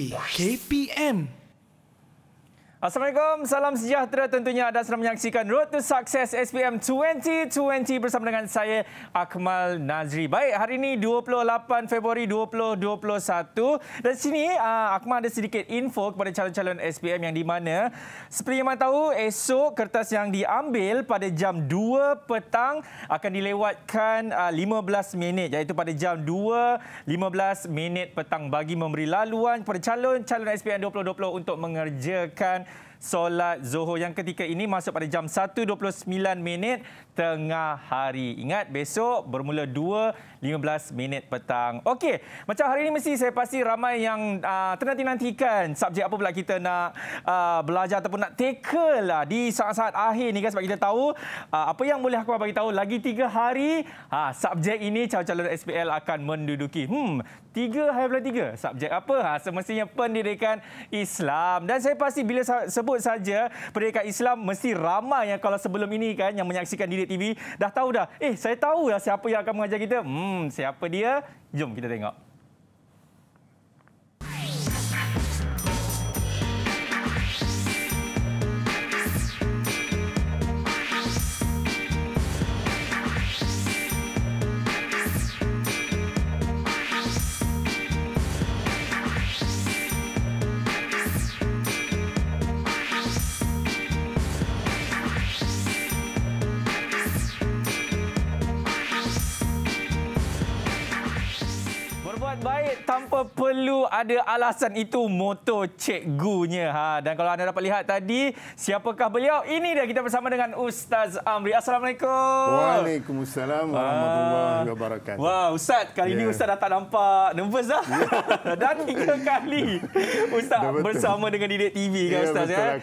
KPM。Assalamualaikum, salam sejahtera tentunya anda sedang menyaksikan Road to Success SPM 2020 bersama dengan saya Akmal Nazri. Baik, hari ini 28 Februari 2021 dan sini ah, Akmal ada sedikit info kepada calon-calon SPM yang di mana seperti yang mana tahu esok kertas yang diambil pada jam 2 petang akan dilewatkan 15 ah, minit iaitu pada jam 2 15 minit petang bagi memberi laluan kepada calon-calon SPM 2020 untuk mengerjakan solat zuhur yang ketika ini masuk pada jam 1.29 minit tengah hari. Ingat besok bermula 2.15 minit petang. Okey, macam hari ini mesti saya pasti ramai yang uh, ternanti-nantikan subjek apa pula kita nak uh, belajar ataupun nak take lah di saat-saat akhir ni kan sebab kita tahu uh, apa yang boleh aku bagi tahu lagi tiga hari ha, subjek ini calon-calon SPL akan menduduki. Hmm, tiga hari bulan 3. Subjek apa? Ha, semestinya pendidikan Islam. Dan saya pasti bila sebut saja pendidikan Islam mesti ramai yang kalau sebelum ini kan yang menyaksikan diri Minit TV dah tahu dah. Eh, saya tahu dah siapa yang akan mengajar kita. Hmm, siapa dia? Jom kita tengok. baik tanpa perlu ada alasan itu motor cikgunya. Ha, dan kalau anda dapat lihat tadi, siapakah beliau? Ini dah kita bersama dengan Ustaz Amri. Assalamualaikum. Waalaikumsalam. Uh, warahmatullahi ah. wabarakatuh. Wah, Ustaz, kali yeah. ini Ustaz dah tak nampak nervous dah. Yeah. dah tiga kali Ustaz bersama dengan Didik TV. Kan, yeah, kan, Ustaz, betul, ya?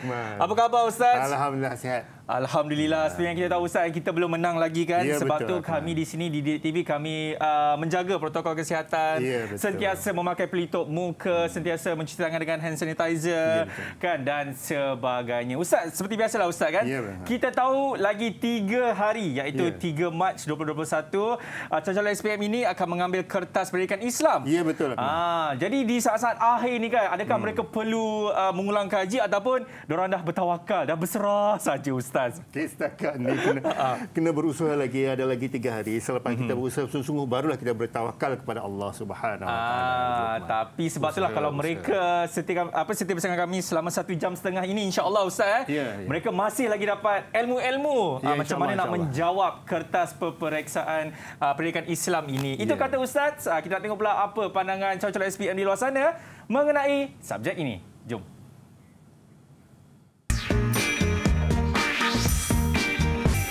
Apa khabar Ustaz? Alhamdulillah, sihat. Alhamdulillah. Ya. Seperti yang kita tahu Ustaz, kita belum menang lagi kan. Ya, Sebab betul, tu kami di sini di TV kami uh, menjaga protokol kesihatan. Ya, sentiasa memakai pelitup muka, hmm. sentiasa mencuci tangan dengan hand sanitizer ya, kan dan sebagainya. Ustaz, seperti biasa lah Ustaz kan. Ya, kita tahu lagi tiga hari iaitu ya. 3 Mac 2021, uh, calon SPM ini akan mengambil kertas berikan Islam. Ya betul. Ah, jadi di saat-saat akhir ini kan, adakah hmm. mereka perlu uh, mengulang kaji ataupun diorang dah bertawakal, dah berserah saja Ustaz? Ustaz. Okey setakat ni kena, ah. kena berusaha lagi ada lagi tiga hari selepas hmm. kita mhm. berusaha sungguh-sungguh barulah kita bertawakal kepada Allah Subhanahu ah, tapi sebab itulah kalau mereka setiap apa setiap bersama kami selama satu jam setengah ini insyaallah allah Ustaz eh, yeah, yeah. mereka masih lagi dapat ilmu-ilmu yeah, ya, macam mana nak menjawab kertas peperiksaan uh, pendidikan Islam ini. Itu yeah. kata Ustaz. kita nak tengok pula apa pandangan calon-calon SPM di luar sana mengenai subjek ini. Jom.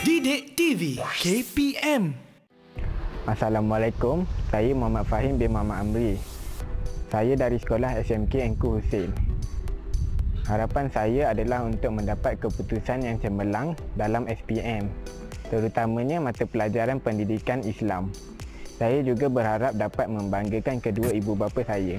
Didik TV KPM Assalamualaikum, saya Muhammad Fahim bin Muhammad Amri. Saya dari sekolah SMK Engku Hussein. Harapan saya adalah untuk mendapat keputusan yang cemerlang dalam SPM, terutamanya mata pelajaran pendidikan Islam. Saya juga berharap dapat membanggakan kedua ibu bapa saya.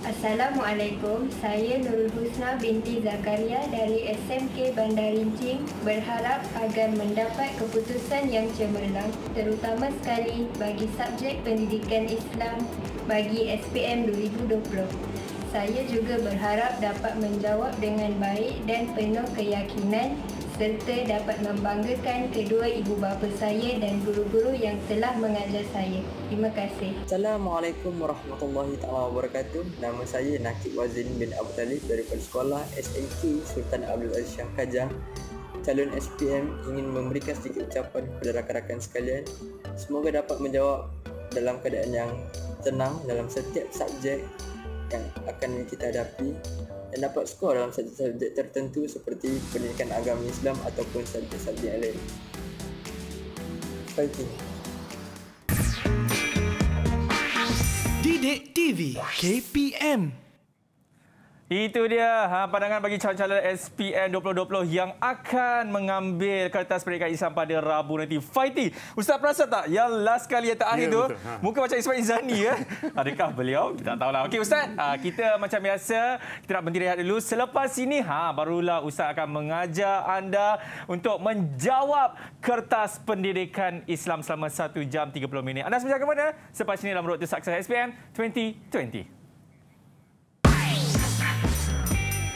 Assalamualaikum, saya Nurul Husna binti Zakaria dari SMK Bandar Rincing berharap agar mendapat keputusan yang cemerlang terutama sekali bagi subjek pendidikan Islam bagi SPM 2020. Saya juga berharap dapat menjawab dengan baik dan penuh keyakinan serta dapat membanggakan kedua ibu bapa saya dan guru-guru yang telah mengajar saya. Terima kasih. Assalamualaikum warahmatullahi taala wabarakatuh. Nama saya Nakib Wazin bin Abdul Talib dari sekolah SNK Sultan Abdul Aziz Shah Kajang. Calon SPM ingin memberikan sedikit ucapan kepada rakan-rakan sekalian. Semoga dapat menjawab dalam keadaan yang tenang dalam setiap subjek yang akan kita hadapi dan dapat skor dalam subjek-subjek tertentu seperti pendidikan agama Islam ataupun subjek-subjek lain. lain. Fighting. Didik TV KPM. Itu dia ha, pandangan bagi calon-calon SPM 2020 yang akan mengambil kertas peringkat Islam pada Rabu nanti. Fighty. Ustaz perasa tak yang last kali yang terakhir yeah, tu ha. muka macam Ismail Zani ya? Adakah beliau? Kita tak tahulah. Okey Ustaz, ha, kita macam biasa kita nak berhenti rehat dulu. Selepas ini ha, barulah Ustaz akan mengajar anda untuk menjawab kertas pendidikan Islam selama 1 jam 30 minit. Anda semua ke mana? Selepas ini dalam Road to Success SPM 2020.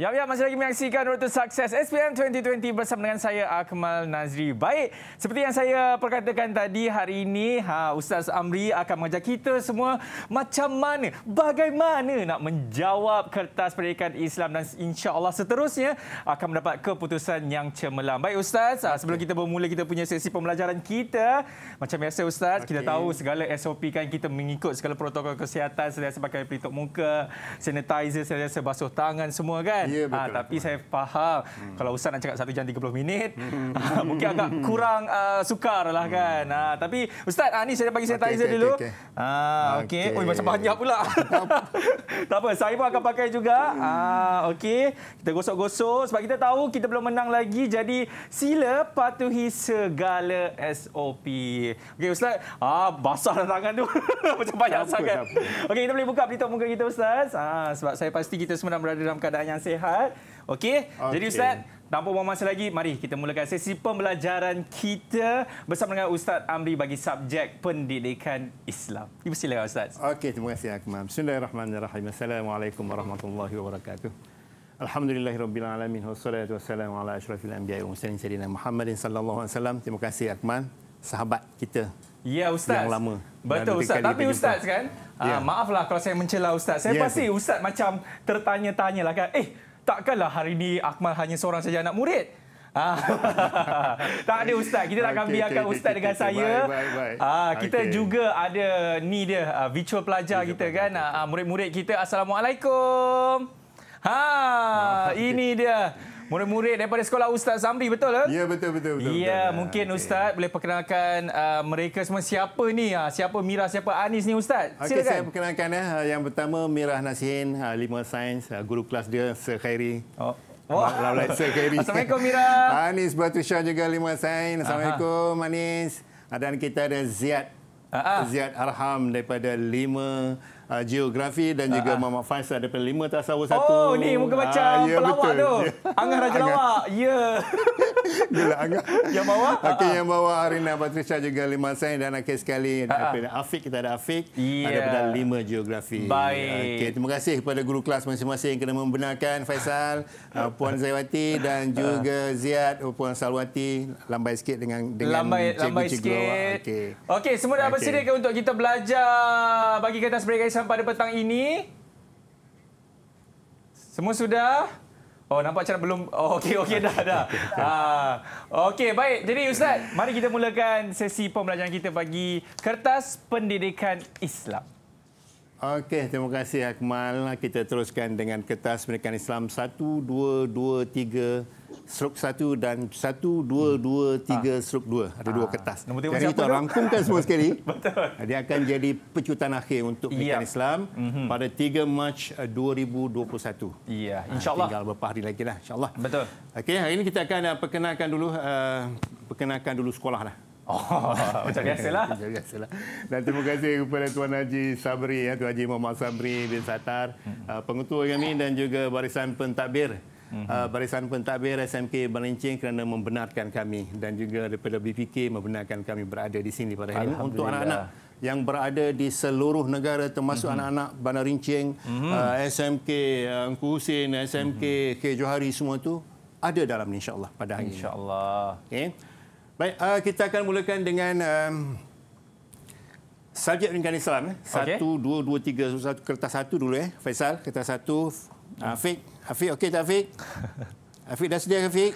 Ya, ya, masih lagi menyaksikan Road to Success SPM 2020 bersama dengan saya, Akmal ah, Nazri. Baik, seperti yang saya perkatakan tadi, hari ini ha, Ustaz Amri akan mengajar kita semua macam mana, bagaimana nak menjawab kertas perikatan Islam dan insya Allah seterusnya akan mendapat keputusan yang cemerlang. Baik Ustaz, okay. Ah, sebelum kita bermula kita punya sesi pembelajaran kita, macam biasa Ustaz, okay. kita tahu segala SOP kan kita mengikut segala protokol kesihatan, sedia sebagai pelitup muka, sanitizer, sedia sebasuh tangan semua kan. Ya, ha, tapi saya faham hmm. kalau Ustaz nak cakap satu jam 30 minit hmm. Ah, mungkin agak hmm. kurang uh, ah, sukar lah hmm. kan. Ha, tapi Ustaz, ha, saya bagi sanitizer okay, okay, dulu. Okay, okay. okay. okay. macam banyak pula. tak apa, saya pun akan pakai juga. Ha, hmm. okay. Kita gosok-gosok sebab kita tahu kita belum menang lagi. Jadi sila patuhi segala SOP. Okay Ustaz, ah, basah dah tangan tu. macam banyak sangat. Okay, kita boleh buka pelitup muka kita Ustaz. Ha, sebab saya pasti kita semua berada dalam keadaan yang sihat sihat. Okey. Okay. Jadi ustaz Tanpa buang masa lagi, mari kita mulakan sesi pembelajaran kita bersama dengan Ustaz Amri bagi subjek pendidikan Islam. Ibu silakan Ustaz. Okey, terima kasih Akmal. Bismillahirrahmanirrahim. Assalamualaikum warahmatullahi wabarakatuh. Alhamdulillahirrahmanirrahim. Wassalatu wassalamu ala ashrafil anbiya wa mursalin sayyidina Muhammadin sallallahu alaihi wasallam. Terima kasih Akmal, sahabat kita. Ya Ustaz. Yang lama. Betul Ustaz. Tapi Ustaz kan, ah, ya. maaflah kalau saya mencela Ustaz. Saya ya, pasti Ustaz macam tertanya-tanyalah kan. Eh, takkanlah hari ini Akmal hanya seorang saja anak murid. Ah. tak ada ustaz. Kita akan okay, biarkan okay, ustaz okay, dengan okay, saya. Bye, bye, bye. kita okay. juga ada ni dia uh, virtual pelajar virtual kita pelajar. kan. Ah, murid-murid kita. Assalamualaikum. Ha, ini dia murid-murid daripada sekolah Ustaz Zambi betul ke? Eh? Ya betul betul betul. Ya betul, mungkin okay. Ustaz boleh perkenalkan uh, mereka semua siapa ni? Uh, siapa Mirah, siapa Anis ni Ustaz? Silakan. Okay, saya perkenalkan eh. Uh, yang pertama Mirah Nasihin, uh, lima sains, uh, guru kelas dia Sir Khairi. Oh. Wah, oh. Assalamualaikum Mira. Anis Batu Shah juga lima sains. Assalamualaikum Anis. Ah, dan kita ada Ziad. uh Ziad Arham daripada lima uh, geografi dan uh, juga uh. Muhammad Faisal daripada lima tasawuf satu. Oh, ni muka macam uh, ya, yeah, pelawak betul. tu. Yeah. Angah Raja Angah. Lawak. Ya. Yeah. Gila Angah. Yang bawah. Okey, yang bawah Arina Patricia juga lima sen dan akhir sekali daripada uh, uh. Afiq kita ada Afiq yeah. ada pada lima geografi. Baik. Okey, terima kasih kepada guru kelas masing-masing kena membenarkan Faisal, uh, Puan Zaiwati dan juga uh. Ziad, oh, Puan Salwati lambai sikit dengan dengan lambai, cikgu, lambai cikgu sikit. Okey. Okey, semua dah okay. bersedia untuk kita belajar bagi kertas berikan kawasan pada petang ini. Semua sudah? Oh, nampak macam belum. Oh, okey, okey, dah, dah. ha. Okey, baik. Jadi, Ustaz, mari kita mulakan sesi pembelajaran kita bagi Kertas Pendidikan Islam. Okey, terima kasih, Akmal. Kita teruskan dengan Kertas Pendidikan Islam 1, 2, 2, 3, strok satu dan satu, dua, hmm. dua, tiga, ha. Ah. strok dua. Ada ha. dua ah. kertas. Nombor jadi kita rangkumkan semua sekali. Betul. Dia akan jadi pecutan akhir untuk Mekan yeah. Islam mm-hmm. pada 3 Mac 2021. Eh, iya, yeah. insyaAllah. Ha, tinggal beberapa hari lagi lah, insyaAllah. Betul. Okey, hari ini kita akan uh, perkenalkan dulu uh, perkenalkan dulu sekolah lah. Oh, macam biasalah. Macam biasalah. Dan terima kasih kepada Tuan Haji Sabri, ya, Tuan Haji Muhammad Sabri bin Satar, hmm. uh, pengetua kami dan juga barisan pentadbir uh, Barisan Pentadbir SMK Balencing kerana membenarkan kami dan juga daripada BPK membenarkan kami berada di sini pada hari ini untuk anak-anak yang berada di seluruh negara termasuk mm-hmm. anak-anak Bandar Rincing, mm-hmm. uh, eh, SMK eh, Angku uh, Husin, SMK mm-hmm. K Johari semua itu ada dalam ni insya-Allah pada hari insya-Allah. Okay. Baik, uh, kita akan mulakan dengan um, Subjek Pendidikan Islam. Eh. Satu, dua, dua, tiga. Satu, kertas satu dulu. Eh. Faisal, kertas satu. Uh, ah, fake. Afiq okey tak Afiq? Afiq dah sedia ke Afiq?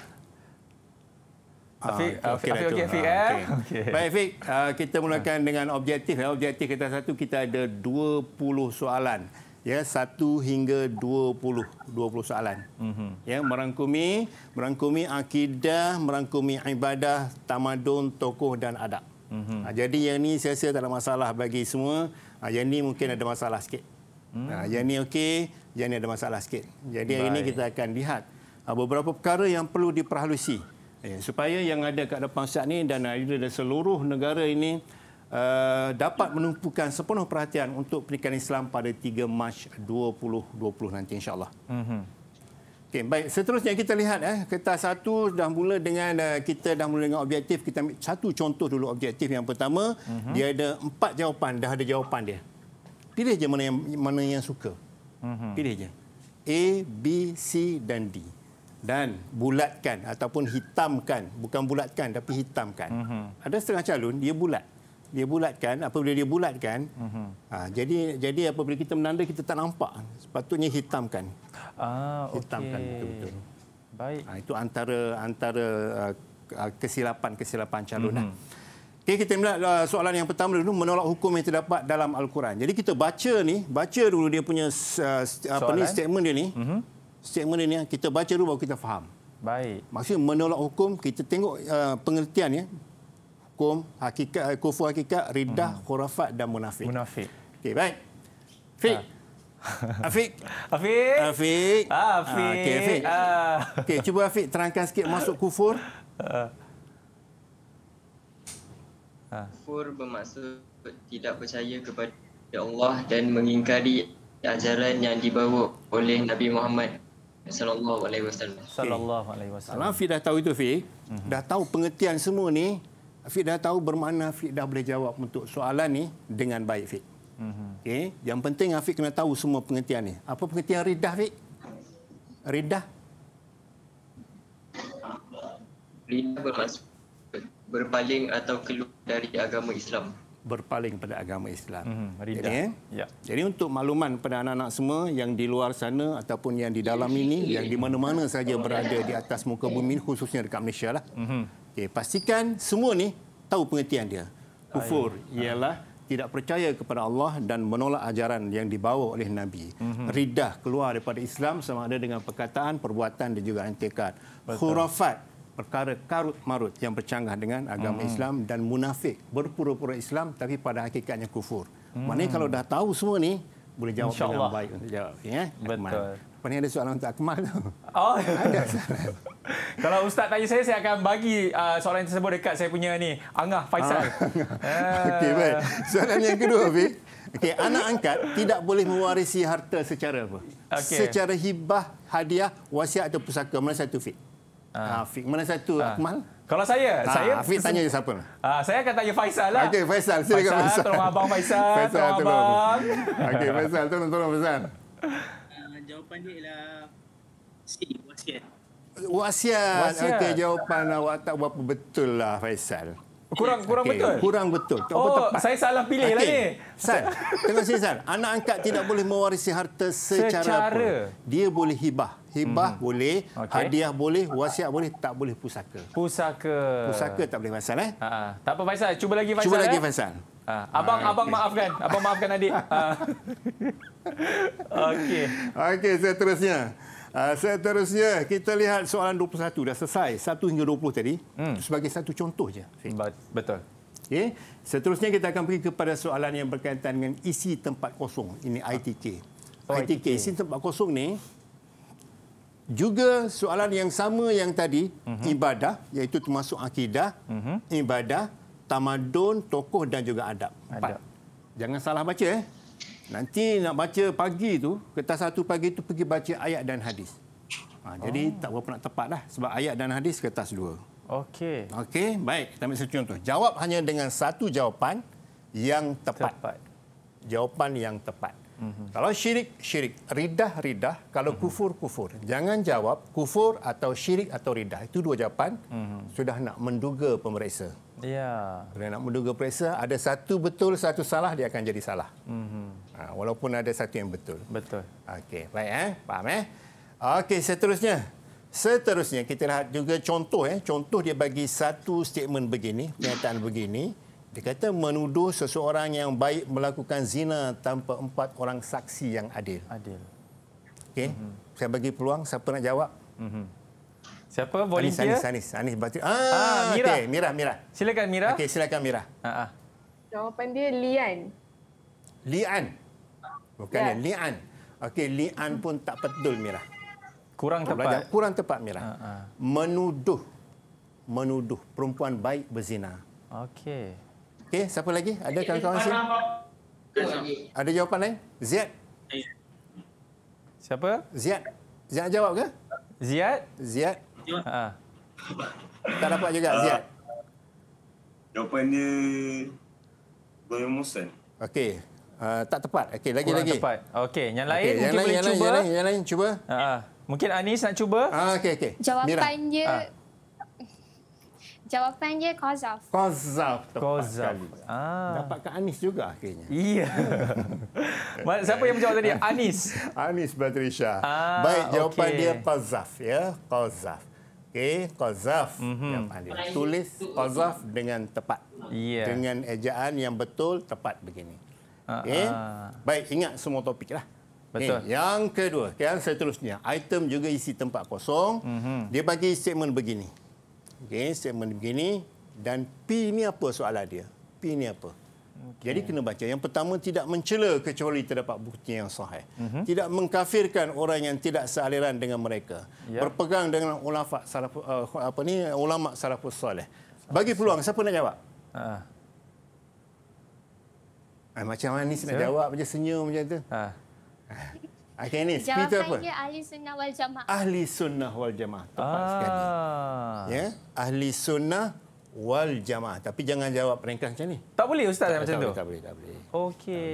Afiq, ah, okay, Afiq, Afiq, okay, Afiq, okay, kita mulakan dengan objektif. Ya. Objektif kita satu, kita ada 20 soalan. Ya, satu hingga 20, 20 soalan. Mm-hmm. Ya, merangkumi, merangkumi akidah, merangkumi ibadah, tamadun, tokoh dan adab. Mm-hmm. jadi yang ni saya rasa tak ada masalah bagi semua. Ah, yang ni mungkin ada masalah sikit. Mm-hmm. yang ni okey, jadi ini ada masalah sikit. Jadi Baik. hari ini kita akan lihat uh, beberapa perkara yang perlu diperhalusi eh, supaya yang ada kat depan Ustaz ni dan ada dari seluruh negara ini uh, dapat menumpukan sepenuh perhatian untuk pendidikan Islam pada 3 Mac 2020 nanti insyaAllah. Mm-hmm. Okay, baik, seterusnya kita lihat eh kita satu dah mula dengan uh, kita dah mula dengan objektif kita ambil satu contoh dulu objektif yang pertama uh-huh. dia ada empat jawapan dah ada jawapan dia. Pilih je mana yang mana yang suka. Mm-hmm. Pilih je. A, B, C dan D. Dan bulatkan ataupun hitamkan. Bukan bulatkan tapi hitamkan. Mm-hmm. Ada setengah calon, dia bulat. Dia bulatkan, apabila dia bulatkan, mm-hmm. ha, jadi jadi apabila kita menanda, kita tak nampak. Sepatutnya hitamkan. Ah, hitamkan betul-betul. Baik. Ha, itu antara antara uh, uh, kesilapan-kesilapan calon. Mm-hmm. Okay, kita mula uh, soalan yang pertama dulu menolak hukum yang terdapat dalam al-Quran. Jadi kita baca ni, baca dulu dia punya uh, apa ni statement dia ni. Mm-hmm. Statement dia ni kita baca dulu baru kita faham. Baik. Maksudnya menolak hukum kita tengok uh, pengertian ya. Hukum, hakikat, eh, kufur hakikat, ridah, mm-hmm. khurafat dan munafik. Munafik. Okey, baik. Fik. Ha. Ah. Afik. Afik. Ah, Afik. Ah, Afiq. Ah, Okey, Afiq. Ah. Okey, cuba Afik terangkan sikit masuk kufur. Ah. Ha. Kufur bermaksud tidak percaya kepada Allah dan mengingkari ajaran yang dibawa oleh Nabi Muhammad sallallahu okay. alaihi wasallam. Sallallahu alaihi wasallam. Kalau dah tahu itu Fi, mm-hmm. dah tahu pengertian semua ni, Fi dah tahu bermakna Fi dah boleh jawab untuk soalan ni dengan baik Fi. Mm-hmm. Okay. Yang penting Afiq kena tahu semua pengertian ni. Apa pengertian ridah, fi? Ridah? Ridah bermaksud berpaling atau keluar dari agama Islam berpaling pada agama Islam. Mm-hmm, jadi, eh? ya. jadi untuk makluman pada anak-anak semua yang di luar sana ataupun yang di dalam yeah, ini, yeah. yang di mana-mana saja oh, berada yeah. di atas muka bumi, yeah. khususnya dekat Malaysia lah. Mm-hmm. Okay, pastikan semua ni tahu pengertian dia. Kufur Ay. Ha. ialah tidak percaya kepada Allah dan menolak ajaran yang dibawa oleh Nabi. Mm-hmm. Ridah keluar daripada Islam sama ada dengan perkataan, perbuatan dan juga antikat. Khurafat perkara karut marut yang bercanggah dengan agama hmm. Islam dan munafik berpura-pura Islam tapi pada hakikatnya kufur. Hmm. Maknanya kalau dah tahu semua ni boleh jawab Insya Allah. baik untuk jawab. Ya? Betul. Pernah ada soalan untuk Akmal tu? Oh. Ada Kalau Ustaz tanya saya, saya akan bagi uh, soalan tersebut dekat saya punya ni. Angah Faisal. Ah, uh. Okey, baik. Soalan yang kedua, Fik. Okey, anak angkat tidak boleh mewarisi harta secara apa? Okay. Secara hibah, hadiah, wasiat atau pusaka. Mana satu, Fik? Ah. Ah, Afiq. Mana satu ha. Akmal? Kalau saya, ha, saya Afiq tanya je siapa. Ha, saya akan tanya Faisal lah. Okey, Faisal. Silakan Faisal. Faisal. Tolong abang Faisal. Faisal tolong, tolong abang. Okey, Faisal. Tolong, tolong Faisal. Jawapan dia ialah C, wasiat. Wasiat. wasiat. Okey, jawapan awak tak berapa betul lah, Faisal. Kurang kurang okay. betul. Kurang betul. Tak oh, tepat. saya salah pilih okay. lah ni. San, tengok sini San. Anak angkat tidak boleh mewarisi harta secara, secara. apa. Dia boleh hibah. Hibah hmm. boleh, okay. hadiah boleh, wasiat boleh, tak boleh pusaka. Pusaka. Pusaka tak boleh Faisal eh. Ha -ha. Tak apa Faisal, cuba lagi Faisal. Cuba lagi eh. Faisal. Ha. Abang ha, abang maafkan. Abang maafkan adik. Ha. Okey. Okey, seterusnya. So, Ah, seterusnya kita lihat soalan 21 dah selesai 1 hingga 20 tadi hmm. sebagai satu contoh saja. betul Okay, seterusnya kita akan pergi kepada soalan yang berkaitan dengan isi tempat kosong ini ITK oh, ITK. ITK isi tempat kosong ni juga soalan yang sama yang tadi uh-huh. ibadah iaitu termasuk akidah uh-huh. ibadah tamadun tokoh dan juga adab adab. jangan salah baca eh Nanti nak baca pagi tu, kertas satu pagi tu pergi baca ayat dan hadis. Ha, jadi oh. tak berapa nak tepat lah. Sebab ayat dan hadis kertas dua. Okey. Okey, baik. Kita ambil satu contoh. Jawab hanya dengan satu jawapan yang tepat. tepat. Jawapan yang tepat. Mm-hmm. Kalau syirik, syirik. Ridah, ridah. Kalau mm-hmm. kufur, kufur. Jangan jawab kufur atau syirik atau ridah. Itu dua jawapan. Mm-hmm. Sudah nak menduga pemeriksa. Ya. Yeah. Sudah nak menduga pemeriksa. Ada satu betul, satu salah, dia akan jadi salah. Mm-hmm. Ha, walaupun ada satu yang betul. Betul. Okey, baik eh. Faham eh? Okey, seterusnya. Seterusnya kita lihat juga contoh eh. Contoh dia bagi satu statement begini, pernyataan begini. Dia kata menuduh seseorang yang baik melakukan zina tanpa empat orang saksi yang adil. Adil. Okey. Mm-hmm. Saya bagi peluang siapa nak jawab? Mm-hmm. Siapa volunteer? Anis, Anis, Anis, Anis Ah, ah Mira. Okay. Mira, Mira. Silakan Mira. Okey, silakan Mira. Ha ah. Jawapan dia Lian. Lian. Bukannya yeah. li'an. Okey, li'an pun tak betul Mira. Kurang tepat. Belajar. Kurang tepat Mira. Ha, uh, ha. uh. Menuduh. Menuduh perempuan baik berzina. Okey. Okey, siapa lagi? Ada kawan-kawan sini? Ada jawapan lain? Ziad? Siapa? Ziad. Ziad jawab ke? Ziad? Ziad. Ha. Tak dapat juga ah, Ziad. Uh, jawapannya Boyamusan. Okey, Uh, tak tepat. Okey, lagi Kurang lagi. Tepat. Okey, yang lain okay, mungkin yang boleh yang cuba. Yang lain, yang lain cuba. Ha. Uh, mungkin Anis nak cuba. Ha, uh, okey, okey. Jawapan dia ah. Jawapan Kozaf. Kozaf. Kozaf. Ah. Dapat ke Anis juga akhirnya. Iya. Siapa yang menjawab tadi? Anis. Anis Patricia. Ah, Baik, jawapan okay. dia Kozaf. Ya. Kozaf. Okey, Kozaf. Mm-hmm. Tulis Kozaf dengan tepat. Yeah. Dengan ejaan yang betul, tepat begini. Okay. Uh, uh. Eh? Ah. Baik, ingat semua topik lah. Betul. Okay. Eh, yang kedua, okay, seterusnya. Item juga isi tempat kosong. Uh-huh. Dia bagi statement begini. Okay, statement begini. Dan P ni apa soalan dia? P ni apa? Okay. Jadi kena baca. Yang pertama, tidak mencela kecuali terdapat bukti yang sahih. Uh-huh. Tidak mengkafirkan orang yang tidak sealiran dengan mereka. Yeah. Berpegang dengan ulama salafus eh, uh, salaf salih. Bagi peluang, siapa nak jawab? Uh. Ah, macam Anis nak jawab macam senyum macam tu. Ha. Ah, okay, Anis, P itu apa? Jawapannya ahli sunnah wal jamaah. Ahli sunnah wal jamaah. Tepat ah. sekali. Ya? Ahli sunnah wal jamaah. Tapi jangan jawab peringkat macam ni. Tak boleh Ustaz tak, macam tak tu? Boleh, tak boleh, tak boleh. Okey.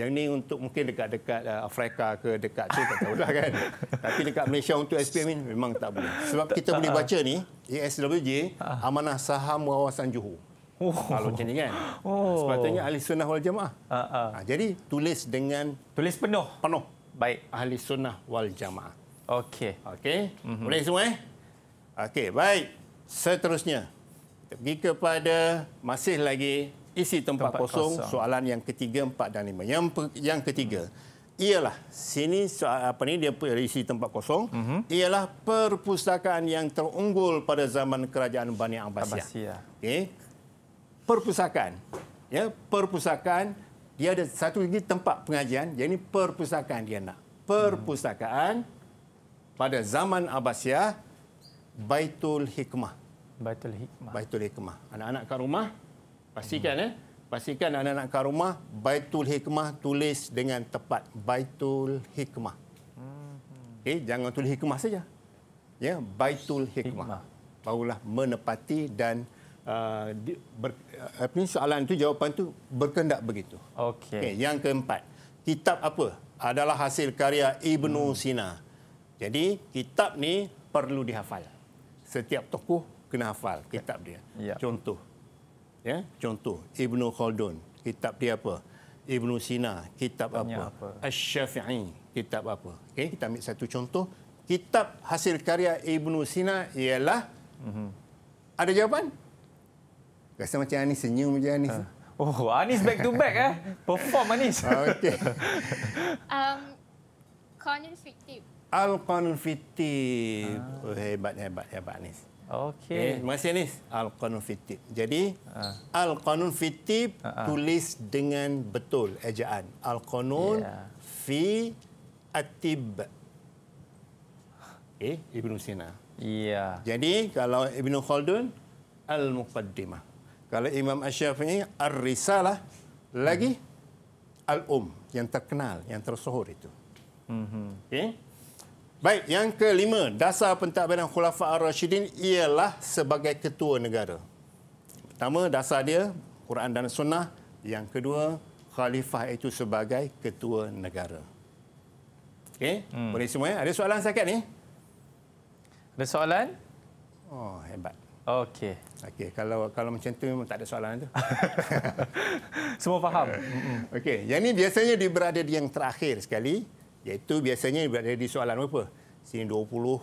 Yang ni untuk mungkin dekat-dekat uh, Afrika ke dekat tu, tak tahulah kan. Tapi dekat Malaysia untuk SPM ini memang tak boleh. Sebab kita tak, boleh ah. baca ni, ASWJ, ah. Amanah Saham Wawasan Johor. Oh. Kalau macam ni kan. Oh. Ah, sepatutnya ahli sunnah wal jamaah. Uh, uh. jadi tulis dengan tulis penuh. Penuh. Baik. Ahli sunnah wal jamaah. Okey. Okey. Mm-hmm. Boleh semua eh? Okey, baik. Seterusnya. Kita pergi kepada masih lagi isi tempat, tempat kosong. kosong, soalan yang ketiga, empat dan lima. Yang yang ketiga. Mm-hmm. Ialah sini soal apa ni dia isi tempat kosong. Mm-hmm. Ialah perpustakaan yang terunggul pada zaman kerajaan Bani Abbasiah. Abbasiyah. Okey perpustakaan. Ya, perpustakaan dia ada satu lagi tempat pengajian, yang ini perpustakaan dia nak. Perpustakaan pada zaman Abbasiyah Baitul Hikmah. Baitul Hikmah. Baitul Hikmah. Anak-anak kat rumah pastikan hmm. eh pastikan anak-anak kat rumah Baitul Hikmah tulis dengan tepat Baitul Hikmah. Hmm. Okay, eh, jangan tulis hikmah saja. Ya, Baitul Hikmah. hikmah. Barulah menepati dan Ah, di, ber, ah, apa soalan itu jawapan itu berkendak begitu. Okey. Okay, yang keempat, kitab apa? Adalah hasil karya Ibn hmm. Sina. Jadi kitab ni perlu dihafal. Setiap tokoh kena hafal kitab dia. Ya. Contoh. Ya, contoh Ibnu Khaldun, kitab dia apa? Ibn Sina, kitab Tanya apa? apa? Asy-Syafi'i, kitab apa? Okey, kita ambil satu contoh. Kitab hasil karya Ibn Sina ialah mm-hmm. Ada jawapan? Rasa macam Anis senyum macam Anis. Ha. Oh, Anis back to back eh. Perform Anis. Ah, okey. um konfitif. Al konfitif. Ah. Oh, hebat hebat hebat Anis. Okey. Eh, terima Anis. Al konfitif. Jadi ah. al qanun fitib ah. Ha, tulis dengan betul ejaan. Al qanun yeah. fi atib. Eh, Ibnu Sina. Iya. Yeah. Jadi kalau Ibnu Khaldun al muqaddimah. Kalau Imam Ash-Syafi'i Ar-Risalah lagi hmm. Al-Um yang terkenal yang tersohor itu. Hmm. Okey. Baik, yang kelima, dasar pentadbiran Khulafa Ar-Rashidin ialah sebagai ketua negara. Pertama, dasar dia Quran dan Sunnah. Yang kedua, khalifah itu sebagai ketua negara. Okay. hmm. boleh semua ya? Ada soalan sakit ni? Ada soalan? Oh, hebat. Okey. Okey, kalau kalau macam tu memang tak ada soalan tu. Semua faham. Okey, yang ni biasanya dia berada di yang terakhir sekali, iaitu biasanya berada di soalan berapa? Sini 20 19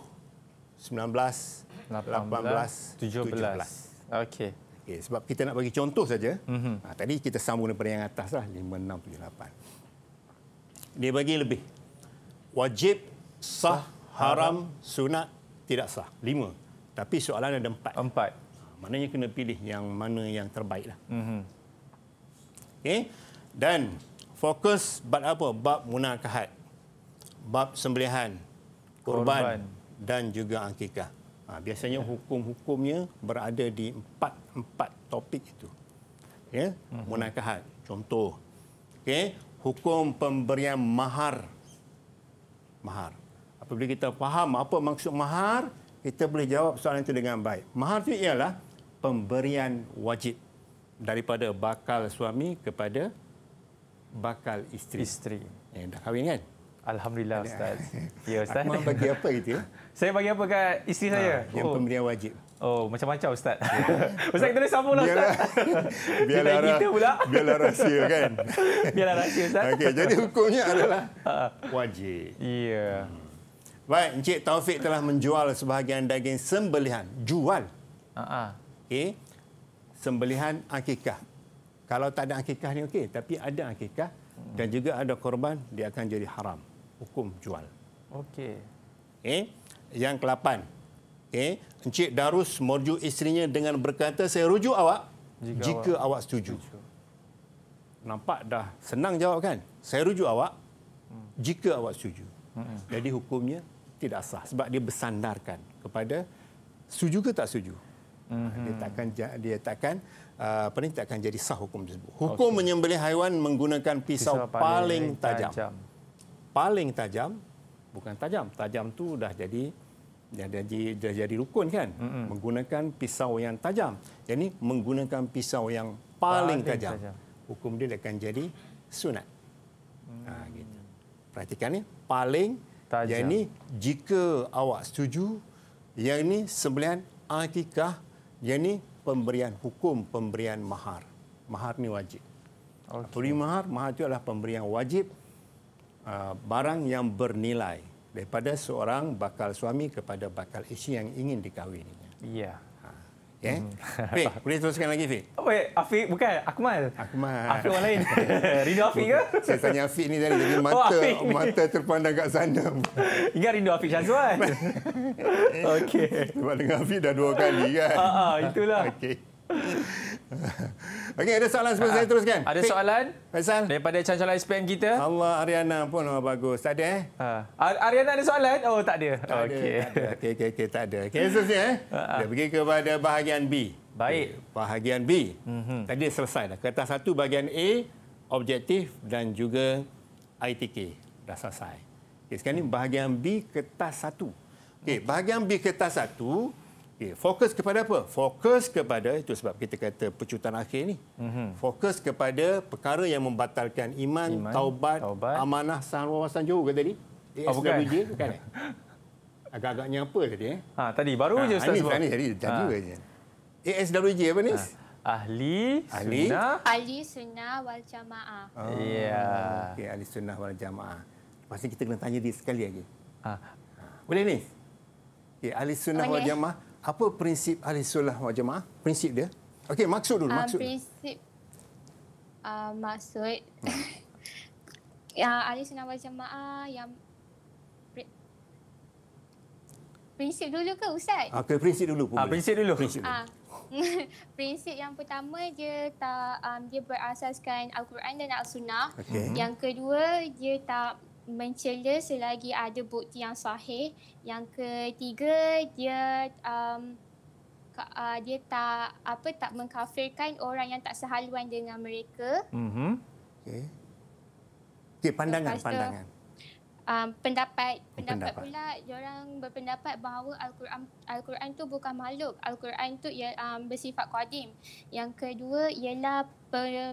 18, 18 17. 17. Okey. Okey, sebab kita nak bagi contoh saja. Mm-hmm. Ha, tadi kita sambung daripada yang ataslah lah 5 6 7 Dia bagi lebih. Wajib sah, haram, haram, sunat, tidak sah. 5. Tapi soalan ada 4. 4. Maknanya kena pilih yang mana yang terbaik Mm-hmm. Okay. Dan fokus bab apa? Bab munakahat. Bab sembelihan. Korban. korban. Dan juga akikah. Ha, biasanya yeah. hukum-hukumnya berada di empat-empat topik itu. Okay, mm-hmm. munakahat. Contoh. Okay. Hukum pemberian mahar. Mahar. Apabila kita faham apa maksud mahar, kita boleh jawab soalan itu dengan baik. Mahar itu ialah pemberian wajib daripada bakal suami kepada bakal isteri. Isteri. Ya, dah kahwin kan? Alhamdulillah Ustaz. Ya Ustaz. Akmal bagi apa itu? Ya? Saya bagi apa kat isteri ha, saya? Yang oh. pemberian wajib. Oh, macam-macam Ustaz. Ya. Ustaz, kita boleh sambung lah Ustaz. Biarlah, biarlah, kita pula. biarlah rahsia kan? Biarlah rahsia Ustaz. Okay, jadi hukumnya adalah ha. wajib. Ya. Hmm. Baik, Encik Taufik telah menjual sebahagian daging sembelihan. Jual. Uh-huh okey sembelihan akikah kalau tak ada akikah ni okey tapi ada akikah dan juga ada korban dia akan jadi haram hukum jual okey okey yang ke-8 okey encik darus morju isterinya dengan berkata saya rujuk awak jika, jika awak, awak setuju nampak dah senang jawab kan saya rujuk awak jika awak setuju jadi hukumnya tidak sah sebab dia bersandarkan kepada setuju ke tak setuju Mm-hmm. Dia takkan dia takkan uh, apa ni takkan jadi sah hukum tersebut. Hukum okay. menyembelih haiwan menggunakan pisau, pisau paling, paling tajam. tajam. Paling tajam bukan tajam. Tajam tu dah jadi dah jadi dah jadi rukun kan? Mm-hmm. Menggunakan pisau yang tajam. Jadi menggunakan pisau yang paling, paling tajam. tajam. Hukum dia akan jadi sunat. Mm. Ha gitu. Perhatikan ni paling tajam. Jadi jika awak setuju yang ini sembelihan akikah yakni pemberian hukum pemberian mahar. Mahar ni wajib. Okay. Apa mahar? Mahar itu adalah pemberian wajib uh, barang yang bernilai daripada seorang bakal suami kepada bakal isteri yang ingin dikahwininya. Yeah. Ya. Eh? Okay. Hmm. boleh teruskan lagi Fik? Oh, eh, wait, Afiq bukan Akmal. Akmal. Afiq orang lain. Rindu Afiq ke? Saya tanya Afiq ni tadi jadi mata oh, mata ni. terpandang kat sana. Ingat Rindu Afiq Syazwan. Okey. Sebab dengan Afiq dah dua kali kan. Ha uh, uh, itulah. Okey. Okey, ada soalan sebelum uh, saya teruskan. Ada Fik. soalan? Faisal. Daripada Chanchala SPM kita. Allah Ariana pun oh, bagus. Tak ada eh? Uh, Ariana ada soalan? Oh, tak ada. Okey. Okey, okey, okey, tak ada. Okey, okay, okay, eh, ha, okay, ha. okay, okay, pergi kepada bahagian B. Baik. Okay, bahagian B. Mm-hmm. Tadi selesai dah. Kertas satu bahagian A, objektif dan juga ITK. Dah selesai. Okey, sekarang ni bahagian B kertas satu. Okey, bahagian B kertas satu, Okay, fokus kepada apa? Fokus kepada itu sebab kita kata pecutan akhir ini. Mm-hmm. Fokus kepada perkara yang membatalkan iman, iman taubat, taubat, amanah, sahan wawasan juga kata ni. Oh, bukan. bukan. Eh? Agak-agaknya apa tadi? Eh? Ha, tadi baru ha, ha. je Ustaz eh, sebut. Ini tadi jadi ha. je. ASWG apa ni? Ha. Ahli, ahli sunnah. Ahli sunnah wal jamaah. Oh, ya. Yeah. Okay, ahli sunnah wal jamaah. Pasti kita kena tanya dia sekali lagi. Ha. Boleh ni? Okay, eh, ahli sunnah okay. wal jamaah apa prinsip ahli sunnah wal jamaah? Prinsip dia? Okey, maksud dulu, ah, maksud. prinsip uh, maksud hmm. ya ahli sunnah wal jamaah yang prinsip dulu ke ustaz? Ah, okay prinsip dulu pun. Ah, prinsip dulu. Prinsip. Dulu. Uh. prinsip yang pertama dia tak um, dia berasaskan al-Quran dan al-Sunnah. Okay. Yang kedua dia tak mencela selagi ada bukti yang sahih. Yang ketiga dia um, uh, dia tak apa tak mengkafirkan orang yang tak sehaluan dengan mereka. Hmm. Okey. Okay, pandangan pandangan um, pendapat, pendapat pula orang berpendapat bahawa Al-Quran Al-Quran tu bukan makhluk. Al-Quran tu ia um, bersifat qadim. Yang kedua ialah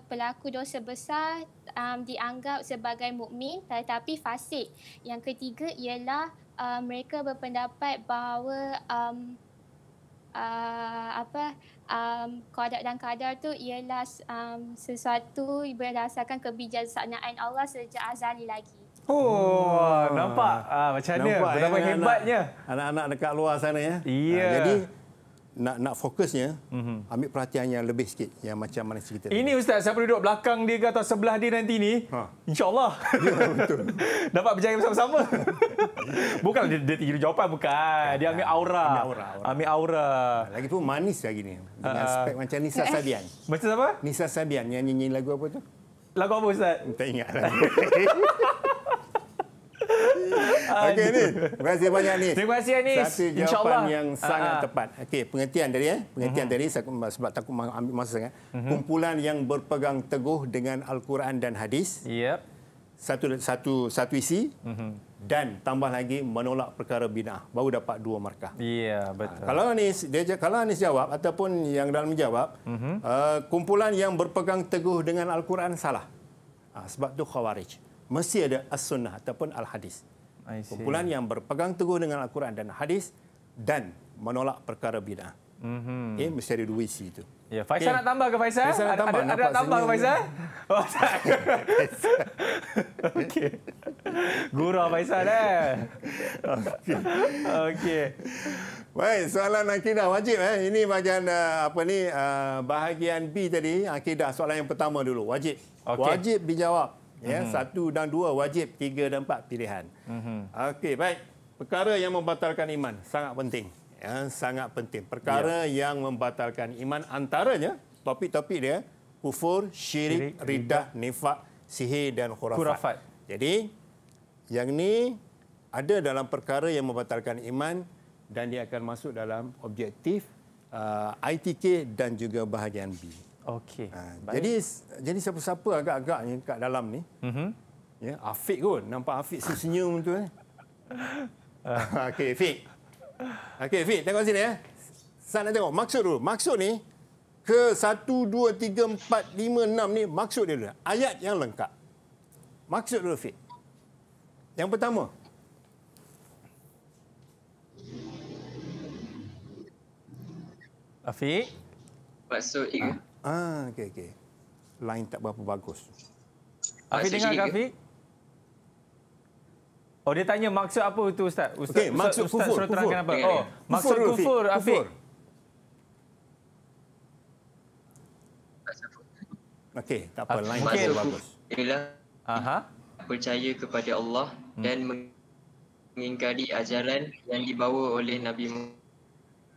pelaku dosa besar um, dianggap sebagai mukmin tetapi fasik. Yang ketiga ialah um, mereka berpendapat bahawa um, uh, apa um, kodak dan kadar tu ialah um, sesuatu berdasarkan kebijaksanaan Allah sejak azali lagi. Oh, oh, nampak. Ah, macam ni, Nampak, Berapa ya, hebatnya. Anak-anak dekat luar sana ya. Yeah. Ha, jadi nak nak fokusnya mm-hmm. ambil perhatian yang lebih sikit yang macam mana cerita ini tadi. ustaz siapa duduk belakang dia ke atau sebelah dia nanti ni ha. insyaallah ya, dapat berjaya bersama-sama bukan dia, dia tinggi jawapan bukan ya, dia ambil aura ambil aura, aura. Ambil aura. Ah, lagi pun manis lagi ni dengan uh, ah. spek macam Nisa Sabian macam apa? Nisa Sabian yang nyanyi lagu apa tu lagu apa ustaz hmm, tak ingat lagi Okay ni. Terima kasih banyak ni. Terima kasih Anis. Satu jawapan yang sangat uh-huh. tepat. Okay pengertian tadi eh. Pengertian mhm. tadi uh-huh. sebab takut ambil masa sangat. Uh-huh. Kumpulan yang berpegang teguh dengan al-Quran dan hadis. Yep. Satu satu satu isi. Uh-huh. Dan tambah lagi menolak perkara bina baru dapat dua markah. Iya betul. Kalau Anis dia kalau Anis jawab ataupun yang dalam menjawab uh-huh. uh, kumpulan yang berpegang teguh dengan Al Quran salah uh, sebab tu khawarij mesti ada as-sunnah ataupun al-hadis. Kumpulan yang berpegang teguh dengan Al-Quran dan hadis dan menolak perkara bid'ah. Mm-hmm. Eh, mesti ada dua isi itu. Ya, Faisal okay. nak tambah ke Faisal? Faisal nak tambah. Ada, ada nak tambah ke Faisal? Oh, Okey. Gurau Faisal eh. Okey. Okay. Baik, soalan akidah wajib eh. Ini bahagian eh, apa ni? Eh, bahagian B tadi, akidah soalan yang pertama dulu wajib. Okay. Wajib dijawab ya mhm. satu dan dua wajib tiga dan empat pilihan uh-huh. okey baik perkara yang membatalkan iman sangat penting ya sangat penting perkara ya. yang membatalkan iman antaranya topik-topik dia kufur syirik, syirik ridah nifak sihir dan khurafat. khurafat jadi yang ni ada dalam perkara yang membatalkan iman dan dia akan masuk dalam objektif uh, ITK dan juga bahagian B Okey. Ha, jadi jadi siapa-siapa agak-agaknya agak kat dalam ni. Mhm. Ya, Afiq pun nampak Afiq senyum tu eh. Ah, okey, Afiq. Okey, Afiq, tengok sini ya. Eh. Saya tengok maksud dulu. Maksud ni ke 1 2 3 4 5 ni maksud dia dulu. Ayat yang lengkap. Maksud dulu, Afiq. Yang pertama, Afiq? Maksud ikut. Ah, okey okey. Line tak berapa bagus. Ah, Afi dengar ke Oh dia tanya maksud apa itu ustaz? Ustaz okay, maksud ustaz, kufur, ustaz suruh terangkan apa? Okay, oh, okay. maksud kufur, kufur, Afi. Okey, tak apa. Line okay. bagus. Ialah. Aha. Percaya kepada Allah hmm. dan mengingkari ajaran yang dibawa oleh Nabi Muhammad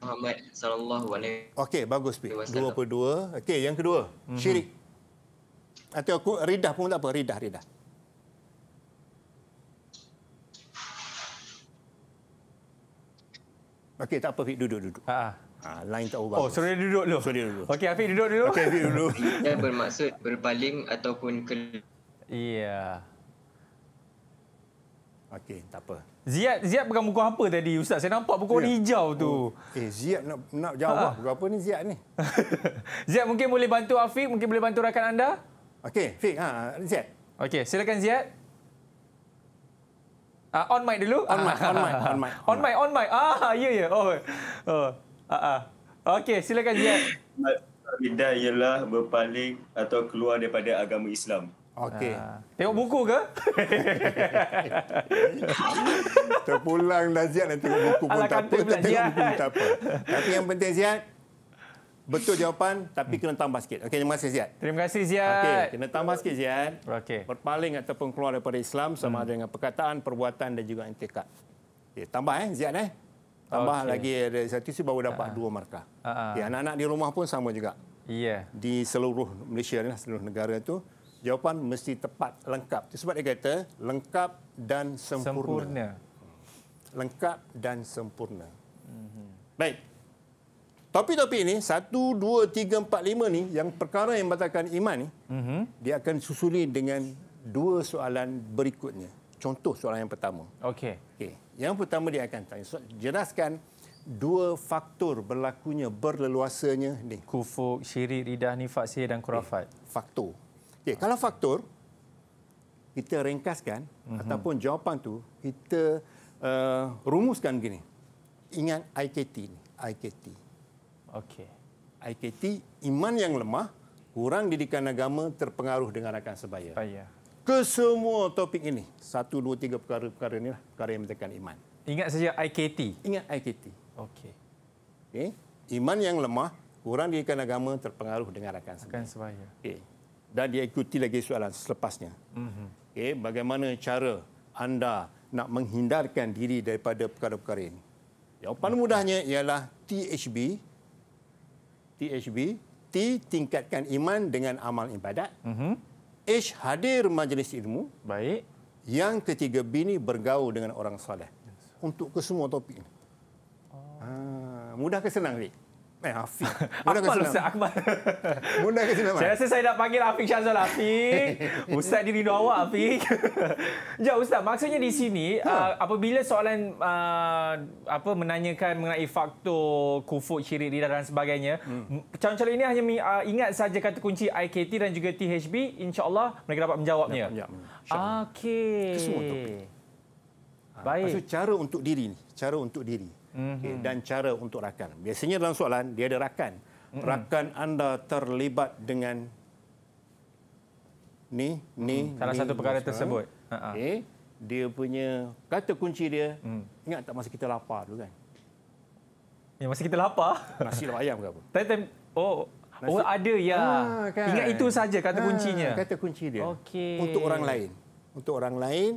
Muhammad sallallahu alaihi wasallam. Okey, bagus pi. 22. Okey, yang kedua, mm-hmm. syirik. Atau aku ridah pun tak apa, ridah ridah. Okey, tak apa Fik duduk duduk. Ha. Ha, ha line tak ubah. Oh, suruh dia duduk dulu. Suruh dia duduk. Okey, Afiq duduk dulu. Okey, Afiq dulu. Yang bermaksud berbaling ataupun ke... Iya. Yeah. Okey, tak apa. Ziad Ziad pegang buku apa tadi ustaz? Saya nampak buku warna ya. hijau tu. Oh. Eh Ziad nak nak jawab ha. buku apa ni Ziad ni? Ziad mungkin boleh bantu Afiq, mungkin boleh bantu rakan anda? Okey, Afiq ha Ziad. Okey, silakan Ziad. Uh, on mic dulu. On mic, on mic, on mic. On, on mic, on mic. Ah, ya yeah, ya. Yeah. Oh. Oh. Ah ah. Okey, silakan Ziad. Bidah ialah berpaling atau keluar daripada agama Islam. Okey. Ha. Tengok buku ke? Terpulang dah siap nak tengok buku pun tak apa. Tak tengok buku pun tak apa. Tapi yang penting Zian betul jawapan tapi kena tambah sikit. Okey, terima kasih Zian. Terima kasih Zian. Okey, kena tambah sikit Zian. Eh. Okey. Berpaling ataupun keluar daripada Islam sama hmm. ada dengan perkataan, perbuatan dan juga intikad. Okey, tambah eh Zian eh. Tambah okay. lagi ada satu sih baru dapat uh-huh. dua markah. Uh-huh. Ah, okay, anak-anak di rumah pun sama juga. Iya. Yeah. Di seluruh Malaysia ni lah, seluruh negara tu jawapan mesti tepat lengkap sebab dia kata lengkap dan sempurna, sempurna. lengkap dan sempurna hmm baik topi-topi ini 1 2 3 4 5 ni yang perkara yang membatalkan iman ni mm-hmm. dia akan susuli dengan dua soalan berikutnya contoh soalan yang pertama okey Okay. yang pertama dia akan tanya so, jelaskan dua faktor berlakunya berleluasanya ni kufur syirik ridah nifak sihir dan khurafat okay. faktor Okey, ah. kalau faktor kita ringkaskan mm-hmm. ataupun jawapan tu kita uh, rumuskan begini. Ingat IKT ni, IKT. Okey. IKT iman yang lemah kurang didikan agama terpengaruh dengan rakan sebaya. Sebaya. Kesemua topik ini, satu, dua, tiga perkara-perkara inilah perkara yang menekan iman. Ingat saja IKT. Ingat IKT. Okey. Okey. Iman yang lemah kurang didikan agama terpengaruh dengan rakan sebaya. Rakan dan dia ikuti lagi soalan selepasnya. Mm-hmm. Okay, bagaimana cara anda nak menghindarkan diri daripada perkara-perkara ini? Jawapan mm-hmm. mudahnya ialah THB. THB. T, tingkatkan iman dengan amal ibadat. Mm-hmm. H, hadir majlis ilmu. Baik. Yang ketiga, bini bergaul dengan orang soleh. Untuk kesemua topik ini. Oh. Ha, mudah ke senang, Rik? Eh, Afiq. Mudah Akmal Ustaz, Akmal. Mudah ke senang? Saya rasa saya nak panggil Afiq Syazol. Afiq, Ustaz diri doa awak, Afiq. Ya, Ustaz, maksudnya di sini, ha. Uh, apabila soalan uh, apa menanyakan mengenai faktor kufur, syirik, lidah dan sebagainya, hmm. calon-calon ini hanya uh, ingat saja kata kunci IKT dan juga THB, insyaAllah mereka dapat menjawabnya. Ya, ya. Okey. Itu semua untuk Baik. Maksud, cara untuk diri ini, cara untuk diri. Mhm. okay, dan cara untuk rakan. Biasanya dalam soalan dia ada rakan. Mhm. Rakan anda terlibat dengan ni ni hmm, salah ni, satu perkara masalah. tersebut. Eh? Ha, ha. Okay. Dia punya kata kunci dia hmm. ingat tak masa kita lapar tu kan? Ya masa kita lapar. Nasi lemak ayam ke apa? Time oh oh ada ya. Ah, kan. Ingat itu saja kata ah, kuncinya. Kata kunci dia. Okay. Untuk orang lain. Untuk orang lain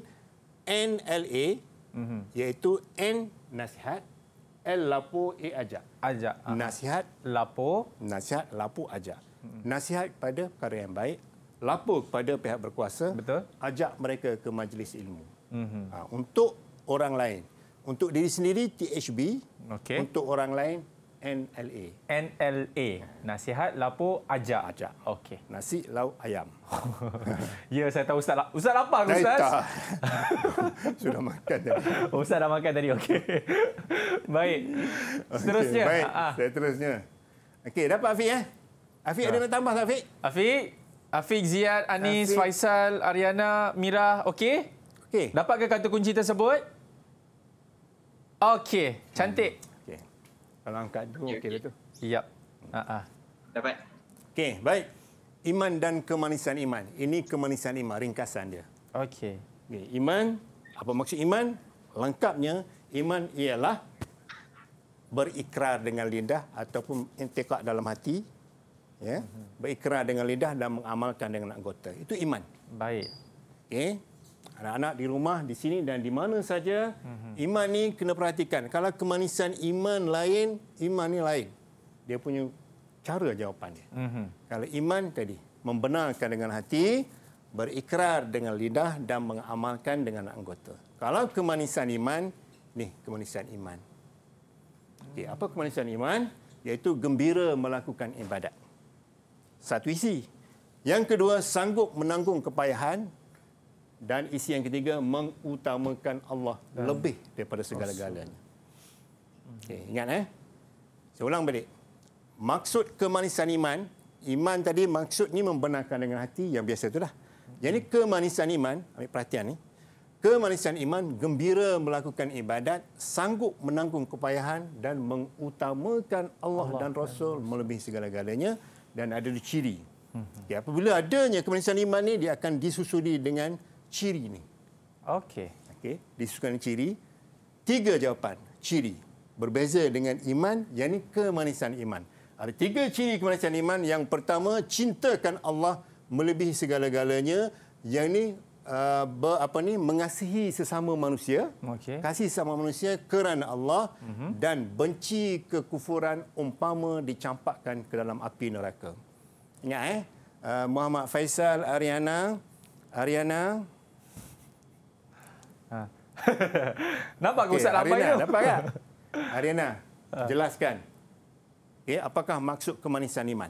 NLA mm-hmm. iaitu N nasihat, L lapo A aja, aja ah. Nasihat lapo, nasihat lapo aja, hmm. Nasihat pada perkara yang baik, lapo kepada pihak berkuasa. Betul. Ajak mereka ke majlis ilmu. Mm-hmm. untuk orang lain. Untuk diri sendiri THB. Okay. Untuk orang lain NLA. NLA. Nasihat, lapor, ajak. aja. Okey. Nasi, lauk, ayam. ya, saya tahu Ustaz. Ustaz lapar ke Ustaz? Tak. Sudah makan tadi. Ustaz dah makan tadi. Okey. Baik. Seterusnya. Baik. Ha-ha. Saya terusnya. Okey, dapat Afiq eh? Afiq ha. ada ah. nak tambah tak Afiq? Afiq? Afiq, Ziyad, Anis, Afiq. Faisal, Ariana, Mira. Okey? Okey. Dapatkah kata kunci tersebut? Okey. Cantik. Hmm. Kalau angkat dua, ya, okey okay. Ya. betul. Siap. Ah, ah. Dapat. Okey, baik. Iman dan kemanisan iman. Ini kemanisan iman, ringkasan dia. Okey. Okay. Iman, apa maksud iman? Lengkapnya, iman ialah berikrar dengan lidah ataupun intikak dalam hati. Ya? Mhm. Berikrar dengan lidah dan mengamalkan dengan anggota. Itu iman. Baik. Okey anak-anak di rumah, di sini dan di mana saja, mhm. iman ni kena perhatikan. Kalau kemanisan iman lain, iman ni lain. Dia punya cara jawapan dia. Mhm. Kalau iman tadi, membenarkan dengan hati, berikrar dengan lidah dan mengamalkan dengan anggota. Kalau kemanisan iman, ni kemanisan iman. Okay, apa kemanisan iman? Iaitu gembira melakukan ibadat. Satu isi. Yang kedua, sanggup menanggung kepayahan dan isi yang ketiga mengutamakan Allah dan hmm. lebih daripada segala-galanya. Okey, ingat eh. Saya ulang balik. Maksud kemanisan iman, iman tadi maksud ni membenarkan dengan hati yang biasa itu itulah. Jadi kemanisan iman, ambil perhatian ni. Kemanisan iman gembira melakukan ibadat, sanggup menanggung kepayahan dan mengutamakan Allah, Allah dan, Rasul dan melebihi segala-galanya dan ada ciri. Ya, apabila adanya kemanisan iman ni dia akan disusuli dengan ciri ni. Okey. Okey, disebutkan ciri tiga jawapan ciri berbeza dengan iman yakni kemanisan iman. Ada tiga ciri kemanisan iman. Yang pertama cintakan Allah melebihi segala-galanya yang uh, apa ni mengasihi sesama manusia. Okey. Kasih sama manusia kerana Allah uh-huh. dan benci kekufuran umpama dicampakkan ke dalam api neraka. Ingat eh? Uh, Muhammad Faisal Ariana Ariana nampak okay, Ustaz Lambai tu? Nampak kan? Ariana, ha. jelaskan. Okay, apakah maksud kemanisan iman?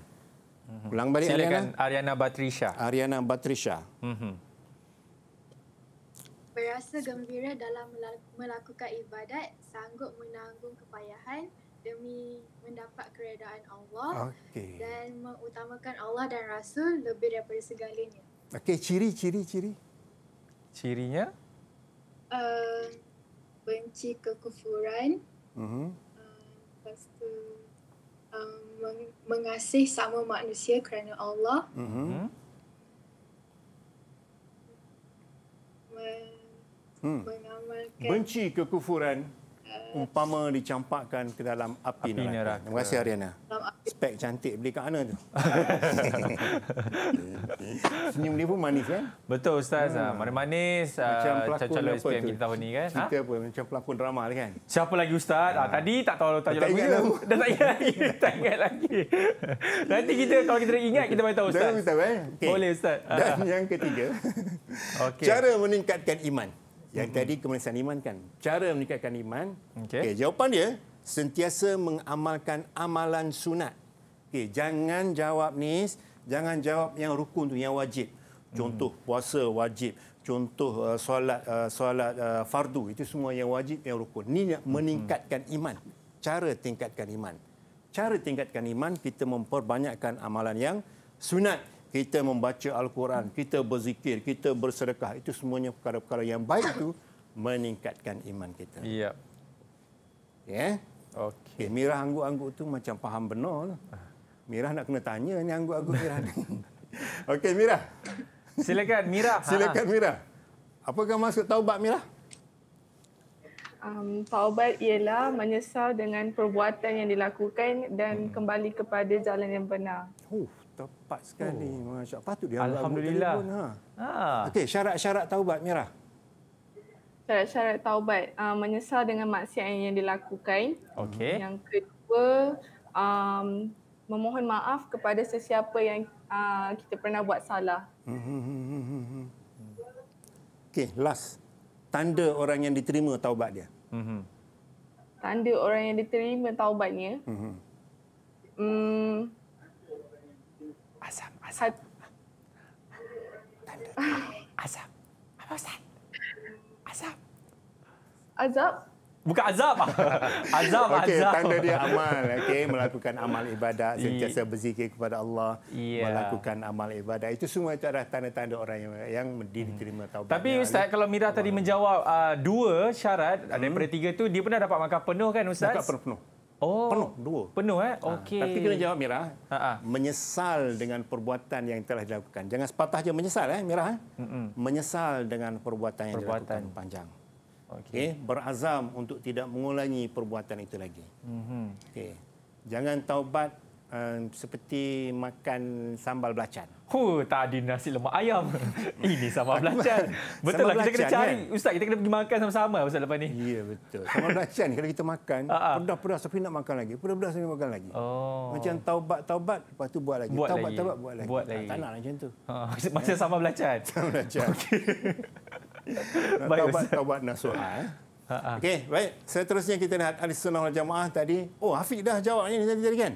Mhm. Ulang balik Silakan Ariana. Ariana Batrisha. Ariana Batrisha. Mm-hmm. Berasa gembira dalam melakukan ibadat, sanggup menanggung kepayahan demi mendapat keredaan Allah okay. dan mengutamakan Allah dan Rasul lebih daripada segalanya. Okey, ciri-ciri-ciri. Cirinya? Uh, benci kekufuran. Uh-huh. mengasih sama manusia kerana Allah. Uh-huh. Mm-hmm. Hmm? Men- hmm. Mengamalkan benci kekufuran umpama dicampakkan ke dalam api, api neraka. neraka. Terima kasih Ariana. Spek cantik beli kat mana tu? Senyum dia pun manis kan? Betul ustaz. Hmm. Ah, Manis-manis ah, macam pelakon apa kita tahun ni kan. Cerita ha? apa macam pelakon drama ni kan? Siapa lagi ustaz? Ha. tadi tak tahu tak tajuk lagu. Dah tak ingat lagi. tak ingat lagi. Nanti kita kalau kita ingat kita bagi tahu ustaz. Dan, eh? okay. Boleh ustaz. Dan yang ketiga. okay. Cara meningkatkan iman. Yang tadi kemanisan iman kan. Cara meningkatkan iman. Okey. Okay, jawapan dia sentiasa mengamalkan amalan sunat. Okey, jangan jawab ni, jangan jawab yang rukun tu yang wajib. Mm. Contoh puasa wajib, contoh uh, solat uh, solat uh, fardu itu semua yang wajib yang rukun. Ni meningkatkan iman. Cara tingkatkan iman. Cara tingkatkan iman kita memperbanyakkan amalan yang sunat kita membaca Al-Quran, kita berzikir, kita bersedekah, itu semuanya perkara-perkara yang baik itu meningkatkan iman kita. Ya. Ya. Yeah? Okey. Okay, eh, Mirah angguk-angguk tu macam faham benar. Lah. Mirah nak kena tanya ni angguk-angguk Mirah. Okey Mirah. Silakan Mirah. Silakan ha. Mirah. Apakah maksud taubat Mirah? Um, taubat ialah menyesal dengan perbuatan yang dilakukan dan hmm. kembali kepada jalan yang benar. Huh, tepat sekali oh. masya Allah patut dia alhamdulillah pun, ha, ha. okey syarat-syarat taubat Mira syarat-syarat taubat uh, menyesal dengan maksiat yang dilakukan okey yang kedua um, memohon maaf kepada sesiapa yang uh, kita pernah buat salah hmm, hmm, hmm, okey last tanda orang yang diterima taubat dia tanda orang yang diterima taubatnya mm-hmm. hmm Azab, Azam. Tanda. Azam. Apa Ustaz? Azab, azab, Bukan azab. Azab, okay, azab. Tanda dia amal. Okay, melakukan amal ibadat, sentiasa berzikir kepada Allah. Yeah. Melakukan amal ibadat. Itu semua itu adalah tanda-tanda orang yang, yang diterima hmm. taubat. Tapi Ustaz, kalau Mira tadi menjawab uh, dua syarat hmm. daripada tiga itu, dia pernah dapat makan penuh kan Ustaz? Dapat penuh-penuh. Oh, penuh dua. Penuh eh? Ah, Okey. Tapi kena jawab mirah Ha-ha. Menyesal dengan perbuatan yang telah dilakukan. Jangan sepatah je menyesal eh Mira. Eh? Mm-mm. Menyesal dengan perbuatan yang perbuatan. dilakukan panjang. Okey. Okay. Berazam untuk tidak mengulangi perbuatan itu lagi. Mm-hmm. Okey. Jangan taubat um, seperti makan sambal belacan. Huh, tadi nasi lemak ayam. Ini sambal belacan. Betul lah, kita kena kan? cari. Kan? Ustaz, kita kena pergi makan sama-sama Ustaz lepas ni. Ya, betul. Sambal belacan kalau kita makan, ah, ah. pedas-pedas tapi nak makan lagi. Pedas-pedas tapi makan lagi. Oh. Macam taubat-taubat, lepas tu buat lagi. Taubat-taubat, buat, lagi. Buat lagi. Tak, tak nak macam tu. Ha, macam ya. sambal belacan. Sambal belacan. Okay. taubat-taubat nasuha. Eh. Ha, ha. Okey, baik. Seterusnya kita lihat alisunah Sunnah Jamaah tadi. Oh, Hafiq dah jawab ni tadi, tadi kan?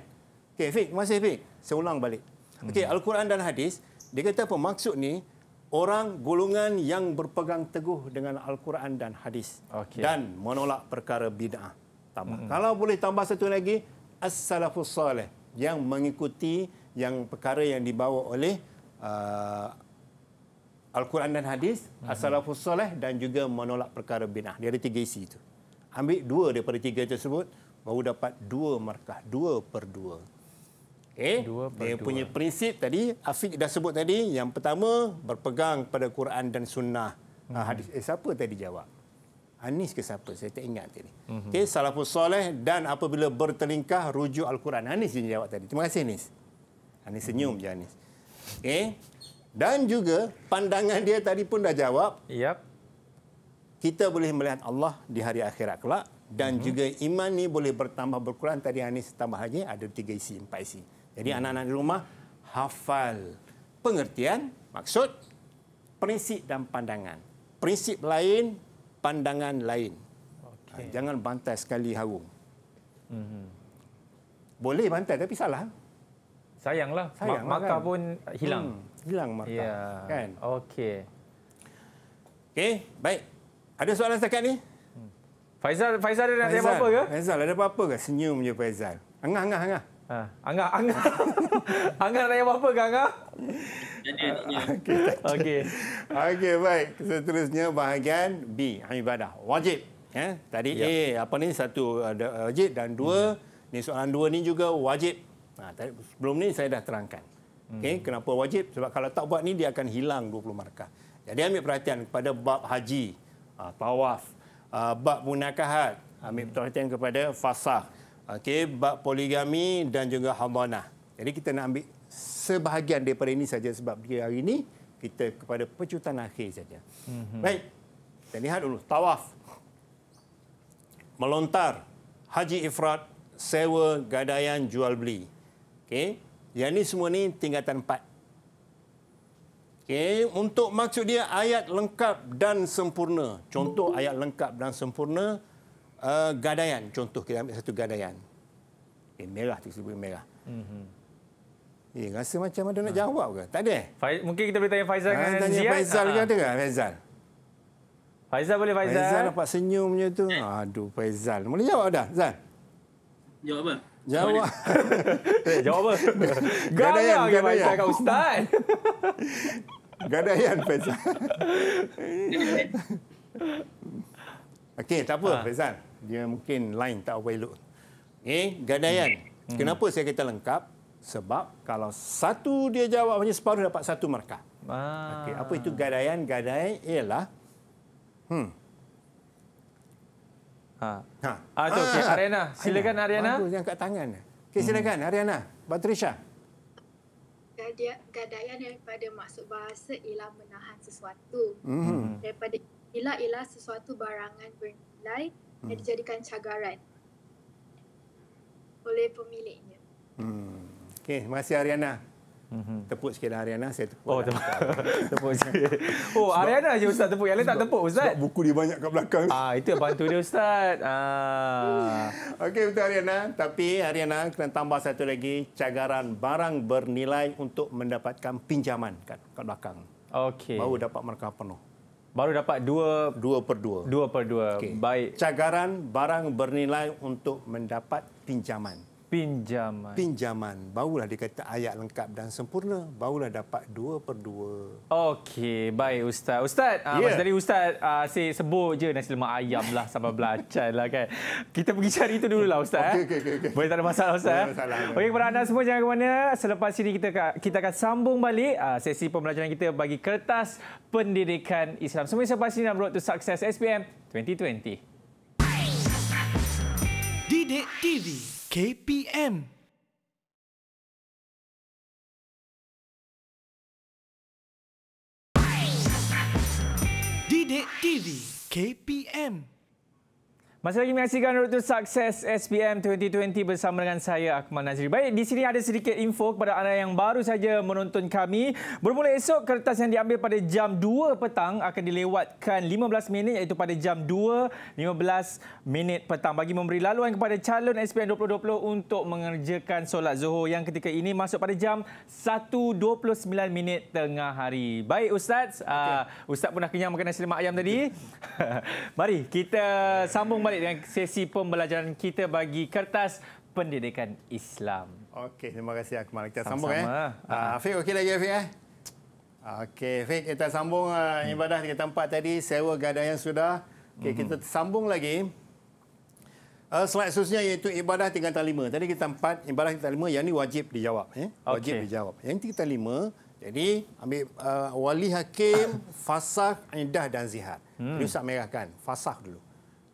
Okey, Fik. masih Fik. Saya ulang balik. Okey, hmm. Al-Quran dan hadis, dia kata apa? Maksud ni, orang golongan yang berpegang teguh dengan Al-Quran dan hadis. Okay. Dan menolak perkara bid'ah. Tambah. Mm-hmm. Kalau boleh tambah satu lagi, As-Salafus Salih yang mengikuti yang perkara yang dibawa oleh uh, Al-Quran dan hadis, mm-hmm. As-Salafus Salih dan juga menolak perkara bid'ah. Dia ada tiga isi itu. Ambil dua daripada tiga tersebut, baru dapat dua markah, dua per dua. Okay. dia punya prinsip tadi, Afiq dah sebut tadi, yang pertama berpegang pada Quran dan Sunnah. Hmm. hadis. Eh, siapa tadi jawab? Anis ke siapa? Saya tak ingat tadi. Hmm. Okay. Salafus Soleh dan apabila bertelingkah, rujuk Al-Quran. Anis yang jawab tadi. Terima kasih Anis. Anis senyum hmm. je Anis. Okay. Dan juga pandangan dia tadi pun dah jawab. Yep. Kita boleh melihat Allah di hari akhirat kelak. Dan mm-hmm. juga iman ni boleh bertambah berkurang. Tadi Anis tambah lagi ada tiga isi, empat isi. Jadi hmm. anak-anak di rumah hafal pengertian, maksud, prinsip dan pandangan. Prinsip lain, pandangan lain. Okay. Ah, jangan bantai sekali harum. Hmm. Boleh bantai tapi salah. Sayanglah. Sayang Maka kan? pun hilang. Hmm. Hilang markah. Yeah. Kan? Okey. Okey, baik. Ada soalan setakat ni? Hmm. Faizal, Faizal ada nak tanya apa-apa ke? Faizal, ada apa-apa ke? Senyum je Faizal. Angah, angah, angah. Angga, ha. Angga. Angga nak tanya apa ke Angga? Okey. Okey. Okey, baik. Seterusnya bahagian B, ibadah. Wajib. Ya, eh? tadi ya. A apa ni satu ada wajib dan dua hmm. ni soalan dua ni juga wajib. Ha, tadi, sebelum ni saya dah terangkan. Hmm. Okey, kenapa wajib? Sebab kalau tak buat ni dia akan hilang 20 markah. Jadi ambil perhatian kepada bab haji, ha, tawaf, ha, bab munakahat, ambil perhatian kepada fasakh okey bab poligami dan juga hamdanah. Jadi kita nak ambil sebahagian daripada ini saja sebab dia hari ini kita kepada pecutan akhir saja. Mm-hmm. Baik. Kita lihat dulu tawaf. Melontar haji ifrat, sewa, gadaian, jual beli. Okey. Yang ini semua ni tingkatan 4. Okay. Untuk maksud dia ayat lengkap dan sempurna. Contoh ayat lengkap dan sempurna uh, gadaian contoh kita ambil satu gadaian eh, merah tu sebut merah mm -hmm. eh, rasa macam ada nak jawab ke tak ada mungkin kita boleh tanya Faizal ha, tanya Zian. Faizal ha. ada ke Faizal Faizal boleh Faizal Faizal nampak senyumnya tu eh. aduh Faizal boleh jawab dah Zal jawab apa Jawab. Eh, jawab apa? Gadaian, gadaian. Kau ustaz. Gadaian, Faisal. Okey, tak apa, ha. Ah. Faisal dia mungkin lain tak overload. Okey, gadaian. Hmm. hmm. Kenapa saya kata lengkap? Sebab kalau satu dia jawab hanya separuh dapat satu markah. Ah. Okey, apa itu gadaian? Gadaian ialah hmm. Ha. Ha. Ah, okay. Ah, ah. Ariana, silakan Ayah. Ariana. Bagus yang angkat tangan. Okey, hmm. silakan hmm. Ariana. Patricia. Gadaian daripada masuk bahasa ialah menahan sesuatu. Hmm. hmm. Daripada ialah ialah sesuatu barangan bernilai hmm. yang dijadikan cagaran oleh pemiliknya. Hmm. Okey, terima kasih Ariana. Mm-hmm. Tepuk sikitlah Ariana, saya tepuk. Oh, lah. tepuk. tepuk sikit. Oh, sebab, Ariana je Ustaz tepuk. Yang lain tak tepuk Ustaz. Sebab buku dia banyak kat belakang. Ah, itu yang bantu dia Ustaz. Ah. Okey, untuk Ariana. Tapi Ariana, kena tambah satu lagi. Cagaran barang bernilai untuk mendapatkan pinjaman kat, kat belakang. Okey. Baru dapat markah penuh baru dapat dua dua per dua dua per dua okay. baik cagaran barang bernilai untuk mendapat pinjaman pinjaman. Pinjaman. Barulah dia kata ayat lengkap dan sempurna. Barulah dapat dua per dua. Okey, baik Ustaz. Ustaz, yeah. uh, ya. masa tadi Ustaz uh, ah, say, sebut je nasi lemak ayam lah sama belacan lah kan. Kita pergi cari itu dulu lah Ustaz. Okey, eh. okay, okay, okay. Boleh tak ada masalah Ustaz. Boleh eh? masalah. Okey, kepada anda semua jangan ke mana. Selepas ini kita, kita akan sambung balik uh, sesi pembelajaran kita bagi kertas pendidikan Islam. Semua yang ini dalam Road to SPM 2020. Didik TV. KPM. Didik TV KPM. Masih lagi menyaksikan Road to Success SPM 2020 bersama dengan saya Akmal Nazri. Baik, di sini ada sedikit info kepada anda yang baru saja menonton kami. Bermula esok, kertas yang diambil pada jam 2 petang akan dilewatkan 15 minit iaitu pada jam 2, 15 minit petang bagi memberi laluan kepada calon SPM 2020 untuk mengerjakan solat zuhur yang ketika ini masuk pada jam 1.29 minit tengah hari. Baik Ustaz, okay. uh, ah, Ustaz pun dah kenyang makan nasi lemak ayam tadi. Mari kita sambung balik balik dengan sesi pembelajaran kita bagi kertas pendidikan Islam. Okey, terima kasih Akmal. Kita Sama-sama. sambung eh. ya. Ah, uh, ah, Fik okey lagi Fik eh? Okey, Fik kita sambung uh, ibadah di tempat tadi sewa gadai yang sudah. Okay, hmm kita sambung lagi. Uh, slide seterusnya iaitu ibadah tingkat lima. Tadi kita tempat ibadah tingkatan lima yang ini wajib dijawab. Eh? Wajib okay. dijawab. Yang ini tingkatan lima. Jadi ambil uh, wali hakim, fasah, idah dan zihar. Hmm. Jadi usah merahkan. Fasah dulu.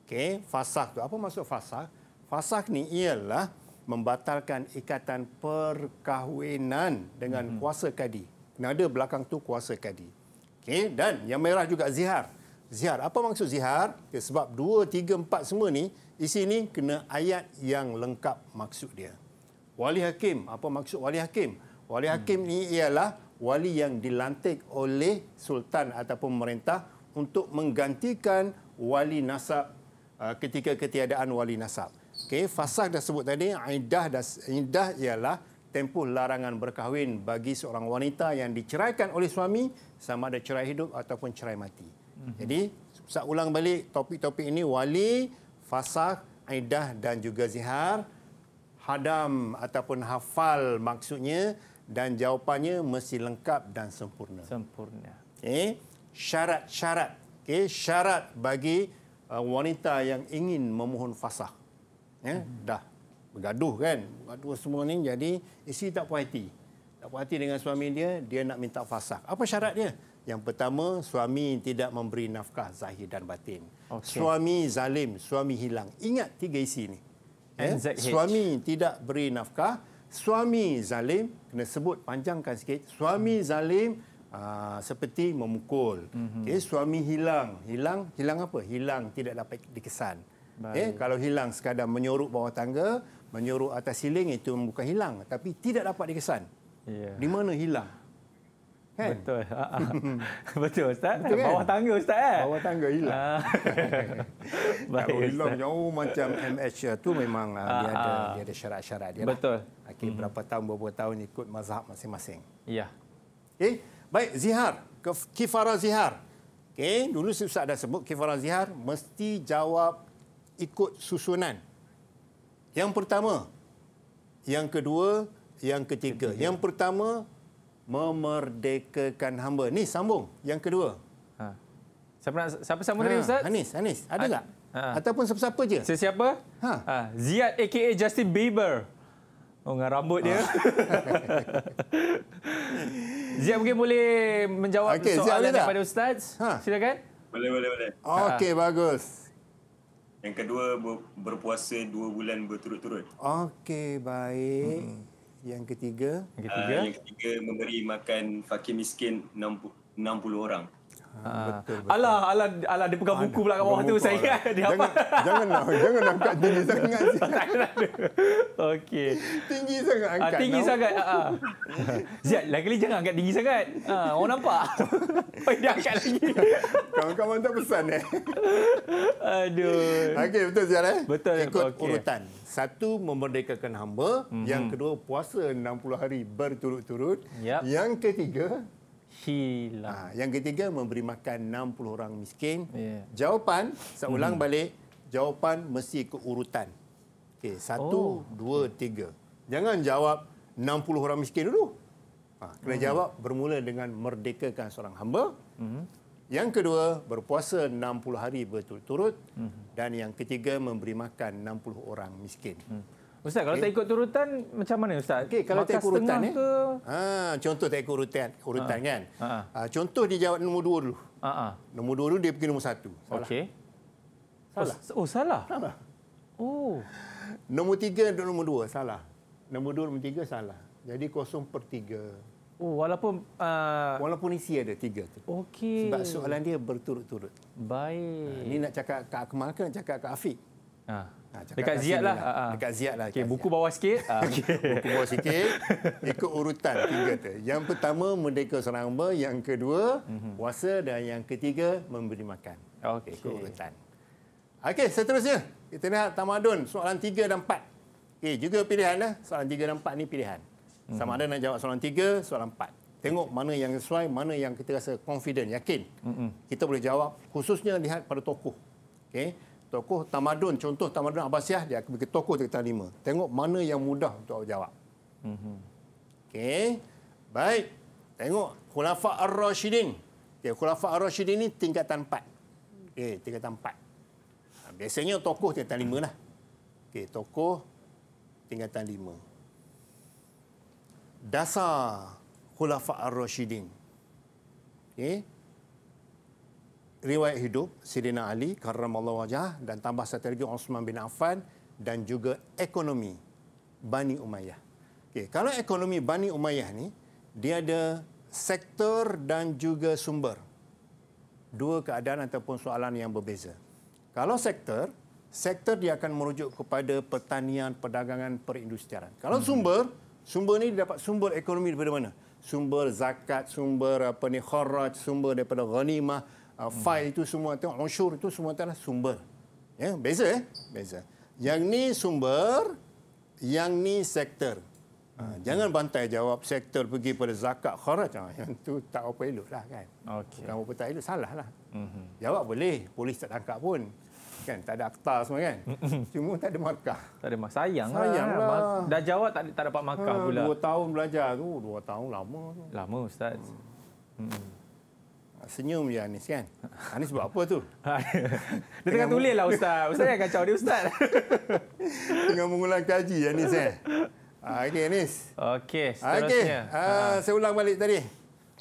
Okey, fasakh tu apa maksud fasakh? Fasakh ni ialah membatalkan ikatan perkahwinan dengan hmm. kuasa kadi. Nada belakang tu kuasa kadi. Okey, dan yang merah juga zihar. Zihar, apa maksud zihar? Okay, ya, sebab 2 3 4 semua ni isi ni kena ayat yang lengkap maksud dia. Wali hakim, apa maksud wali hakim? Wali hmm. hakim hmm. ni ialah wali yang dilantik oleh sultan ataupun pemerintah untuk menggantikan wali nasab Uh, ketika ketiadaan wali nasab. Okey, fasakh dah sebut tadi, iddah dah iddah ialah tempoh larangan berkahwin bagi seorang wanita yang diceraikan oleh suami sama ada cerai hidup ataupun cerai mati. Mm-hmm. Jadi, saya ulang balik topik-topik ini wali, fasakh, iddah dan juga zihar, hadam ataupun hafal maksudnya dan jawapannya mesti lengkap dan sempurna. Sempurna. Okey, syarat-syarat. Okey, syarat bagi uh, wanita yang ingin memohon fasah. Ya, hmm. dah bergaduh kan? Bergaduh semua ni jadi isteri tak puas hati. Tak puas hati dengan suami dia, dia nak minta fasah. Apa syarat dia? Yang pertama, suami tidak memberi nafkah zahir dan batin. Okay. Suami zalim, suami hilang. Ingat tiga isi ni. Eh? Suami tidak beri nafkah, suami zalim, kena sebut panjangkan sikit. Suami hmm. zalim, Aa, ah, seperti memukul. Mm-hmm. Okay, suami hilang. Hilang hilang apa? Hilang tidak dapat dikesan. Okay, eh, kalau hilang sekadar menyorok bawah tangga, menyorok atas siling itu bukan hilang tapi tidak dapat dikesan. Yeah. Di mana hilang? Kan? Betul. Ah, ah. Betul Ustaz. Betul, kan? Bawah tangga Ustaz. Eh? Bawah tangga hilang. Baik, Kalau hilang Ustaz. jauh macam MH ya, tu memang dia, ada, dia ada syarat-syarat. Dia lah. Betul. Lah. Okay, mhm. Berapa tahun, beberapa tahun ikut mazhab masing-masing. Ya. Okay? Eh, Baik, Zihar. Kifara Zihar. Okay. Dulu saya Ustaz dah sebut Kifara Zihar mesti jawab ikut susunan. Yang pertama. Yang kedua. Yang ketiga. ketiga. Yang pertama, memerdekakan hamba. Ni sambung. Yang kedua. Ha. Siapa, nak, siapa sambung ha. tadi Ustaz? Anis, Anis. Ada tak? Ha. Ataupun siapa-siapa je? Siapa? Ha. ha. Ziyad aka Justin Bieber. Oh, dengan rambut dia. Ah. Zia mungkin boleh menjawab okay, soalan daripada Ustaz. Ha. Silakan. Boleh, boleh, boleh. Ah, okey, ha. bagus. Yang kedua, berpuasa dua bulan berturut-turut. Okey, baik. Hmm. Yang ketiga? Yang ketiga? Uh, yang ketiga, memberi makan fakir miskin 60, 60 orang. Ah, alah, alah, alah, dia pegang Mana? buku pula kat bawah tu. Saya ingat dia jangan, apa? Jangan nak, jangan angkat tinggi sangat. Tak ada. Okey. Tinggi sangat angkat. Uh, tinggi nah. sangat. Uh, Ziad, lagi jangan angkat tinggi sangat. Uh, orang nampak. Oh, dia angkat lagi. Kawan-kawan tak pesan eh. Aduh. Okey, betul Ziad eh? Betul. Ikut okay. urutan. Satu, memerdekakan hamba. Mm-hmm. Yang kedua, puasa 60 hari berturut-turut. Yep. Yang ketiga, hilang. Ha, ah, yang ketiga memberi makan 60 orang miskin. Yeah. Jawapan saya ulang hmm. balik, jawapan mesti keurutan. Okay, satu, 1 oh. 2 3. Jangan jawab 60 orang miskin dulu. Ha, kena hmm. jawab bermula dengan merdekakan seorang hamba. Hmm. Yang kedua, berpuasa 60 hari berturut-turut hmm. dan yang ketiga memberi makan 60 orang miskin. Hmm. Ustaz, kalau okay. Eh? tak ikut turutan macam mana ustaz? Okey, kalau Makas tak ikut urutan ya. Ha, contoh tak ikut urutan, urutan ha. kan. Ha. ha. contoh dia jawab nombor 2 dulu. Ha. ha. Nombor 2 dulu dia pergi nombor satu. Salah. Okey. Salah. Oh, oh, salah. Salah. Oh. Nombor tiga dan nombor dua salah. Nombor 2 nombor 3 salah. Jadi kosong per tiga. Oh, walaupun uh... walaupun isi ada tiga tu. Okey. Sebab soalan dia berturut-turut. Baik. Ha, ini nak cakap Kak Akmal ke nak cakap Kak Afiq? Ha. Ha, lah. Lah. Ha, ha. Dekat Ziad lah. lah. Dekat Ziad lah. Okay, buku bawah sikit. okay. Buku bawah sikit. Ikut urutan tiga tu. Yang pertama, merdeka seramba. Yang kedua, mhm. puasa. Dan yang ketiga, memberi makan. Okay. Ikut urutan. Okey, seterusnya. Kita lihat tamadun. Soalan tiga dan empat. Okay, eh, juga pilihan. Lah. Soalan tiga dan empat ni pilihan. Mhm. Sama ada nak jawab soalan tiga, soalan empat. Tengok mana yang sesuai, mana yang kita rasa confident, yakin. Mhm. Kita boleh jawab. Khususnya lihat pada tokoh. Okay tokoh tamadun contoh tamadun Abbasiyah dia bagi tokoh cerita lima tengok mana yang mudah untuk awak jawab mm-hmm. okey baik tengok khulafa ar-rashidin okey khulafa ar-rashidin ni tingkatan 4 okey tingkatan 4 ha, biasanya tokoh cerita lima lah okey tokoh tingkatan 5 dasar khulafa ar-rashidin okey riwayat hidup Sirina Ali karramallahu wajah dan tambah satu lagi Osman bin Affan dan juga ekonomi Bani Umayyah. Okey, kalau ekonomi Bani Umayyah ni dia ada sektor dan juga sumber. Dua keadaan ataupun soalan yang berbeza. Kalau sektor, sektor dia akan merujuk kepada pertanian, perdagangan, perindustrian. Kalau hmm. sumber, sumber ni dapat sumber ekonomi daripada mana? Sumber zakat, sumber apa ni kharaj, sumber daripada ghanimah, uh, file hmm. itu semua tengok onshore itu semua tanah sumber. Ya, yeah, beza eh? Beza. Yang ni sumber, yang ni sektor. Ah, hmm. jangan bantai jawab sektor pergi pada zakat kharaj ah, yang tu tak apa eloklah kan. Okey. Kalau apa tak elok salah lah. Hmm. Jawab boleh, polis tak tangkap pun. Kan tak ada akta semua kan. Mhm. Cuma tak ada markah. Tak ada markah. sayang Sayanglah. lah. Dah jawab tak tak dapat markah ha, pula. Dua tahun belajar tu, dua tahun lama tu. Lama ustaz. Hmm. hmm. Senyum je Anis kan? Anis buat apa tu? dia tengah, tulis lah Ustaz. Ustaz yang kacau dia Ustaz. tengah mengulang kaji Anis eh. Ah, okey Anis. Okey ah, seterusnya. Okay. Uh, ha. Ah. Saya ulang balik tadi.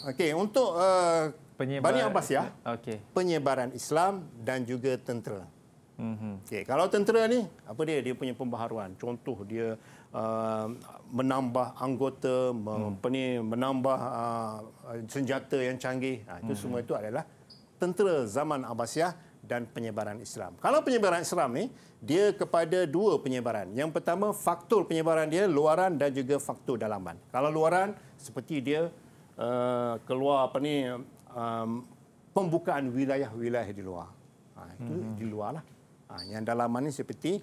Okey untuk uh, eh, Penyebar... Bani Abbas ya. Okay. Penyebaran Islam dan juga tentera. Mm-hmm. Okey, kalau tentera ni apa dia? Dia punya pembaharuan. Contoh dia uh, menambah anggota, hmm. menambah ah, senjata yang canggih. Ah, itu hmm. semua itu adalah tentera zaman Abbasiyah dan penyebaran Islam. Kalau penyebaran Islam ni, dia kepada dua penyebaran. Yang pertama, faktor penyebaran dia luaran dan juga faktor dalaman. Kalau luaran, seperti dia uh, keluar apa ni, um, pembukaan wilayah-wilayah di luar. Ha, itu hmm di luar lah. Ha, yang dalaman ini seperti...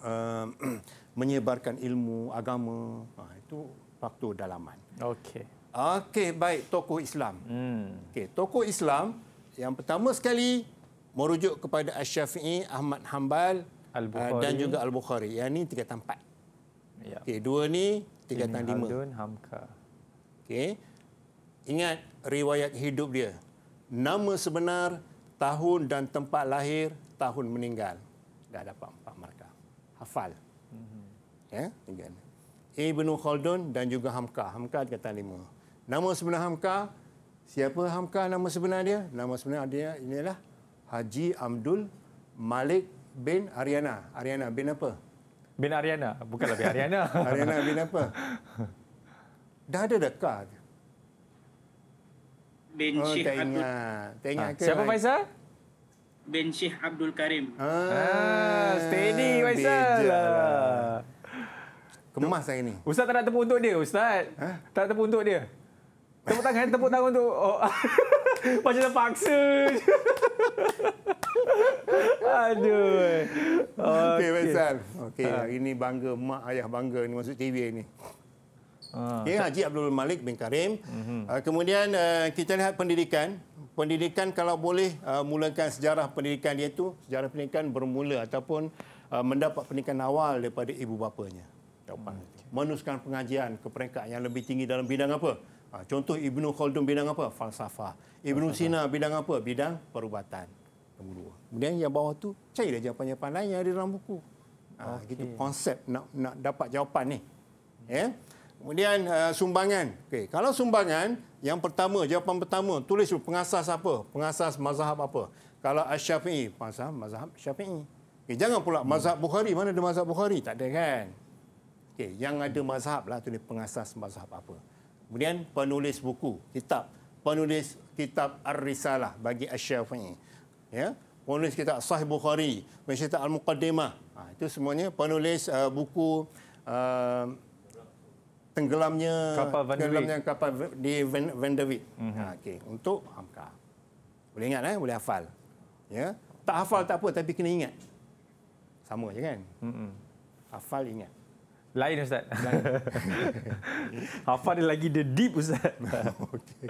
Uh, menyebarkan ilmu agama. Ha, itu faktor dalaman. Okey. Okey, baik tokoh Islam. Hmm. Okey, tokoh Islam yang pertama sekali merujuk kepada Asy-Syafi'i, Ahmad Hanbal ah, al dan juga Al-Bukhari. Yang ini tiga tempat. Ya. Okey, dua ni tiga Ibn tandima. Ibn Hamka. Okey. Ingat riwayat hidup dia. Nama sebenar, tahun dan tempat lahir, tahun meninggal. Dah dapat empat markah. Hafal ya dengan Ibnu Khaldun dan juga Hamka. Hamka dikatakan lima. Nama sebenar Hamka, siapa Hamka nama sebenar dia? Nama sebenar dia inilah Haji Abdul Malik bin Ariana. Ariana bin apa? Bin Ariana, bukanlah bin Ariana. Ariana bin apa? Dah ada dekat. kah? Bin oh, Syekh Abdul. ha. ke? Siapa Faisal? Bin Syekh Abdul Karim. Ah, ah steady Faisal. Bejalah. Kemas hari ini. Ustaz tak nak tepuk untuk dia, Ustaz. Ha? Tak nak tepuk untuk dia. Tepuk tangan, tepuk tangan untuk... Oh. Macam terpaksa. Aduh. Eh. Okey, okay. Ustaz. Okey, ha. ini bangga mak ayah bangga ni masuk TV ni. Ha. Okay, ya, Haji Abdul Malik bin Karim. Uh-huh. Uh, kemudian uh, kita lihat pendidikan. Pendidikan kalau boleh uh, mulakan sejarah pendidikan dia tu, sejarah pendidikan bermula ataupun uh, mendapat pendidikan awal daripada ibu bapanya. Jawapan, apa. Hmm. Meneruskan pengajian ke peringkat yang lebih tinggi dalam bidang apa? Ha, contoh Ibnu Khaldun bidang apa? Falsafah. Ibnu Sina bidang apa? Bidang perubatan. Nombor Kemudian yang bawah tu cari dah jawapan-jawapan lain yang ada dalam buku. Ha, okay. gitu konsep nak nak dapat jawapan ni. Ya. Yeah? Kemudian uh, sumbangan. Okey, kalau sumbangan yang pertama, jawapan pertama, tulis pengasas apa? Pengasas mazhab apa? Kalau Asy-Syafi'i, pengasas mazhab Syafi'i. Okay, jangan pula hmm. mazhab Bukhari, mana ada mazhab Bukhari? Tak ada kan? Okey, yang ada mazhab lah tulis pengasas mazhab apa. Kemudian penulis buku, kitab, penulis kitab Ar-Risalah bagi Asy-Syafi'i. Ya, penulis kitab Sahih Bukhari, Mesyita Al-Muqaddimah. Ha, itu semuanya penulis uh, buku uh, tenggelamnya kapal Van tenggelamnya kapal di Van, Van der Wijk. Mm-hmm. Ha, okay. untuk Hamka. Boleh ingat eh, boleh hafal. Ya. Tak hafal tak apa tapi kena ingat. Sama je kan? Hmm. Hafal ingat. Lain Ustaz. Hafal dia lagi the deep Ustaz. Okey.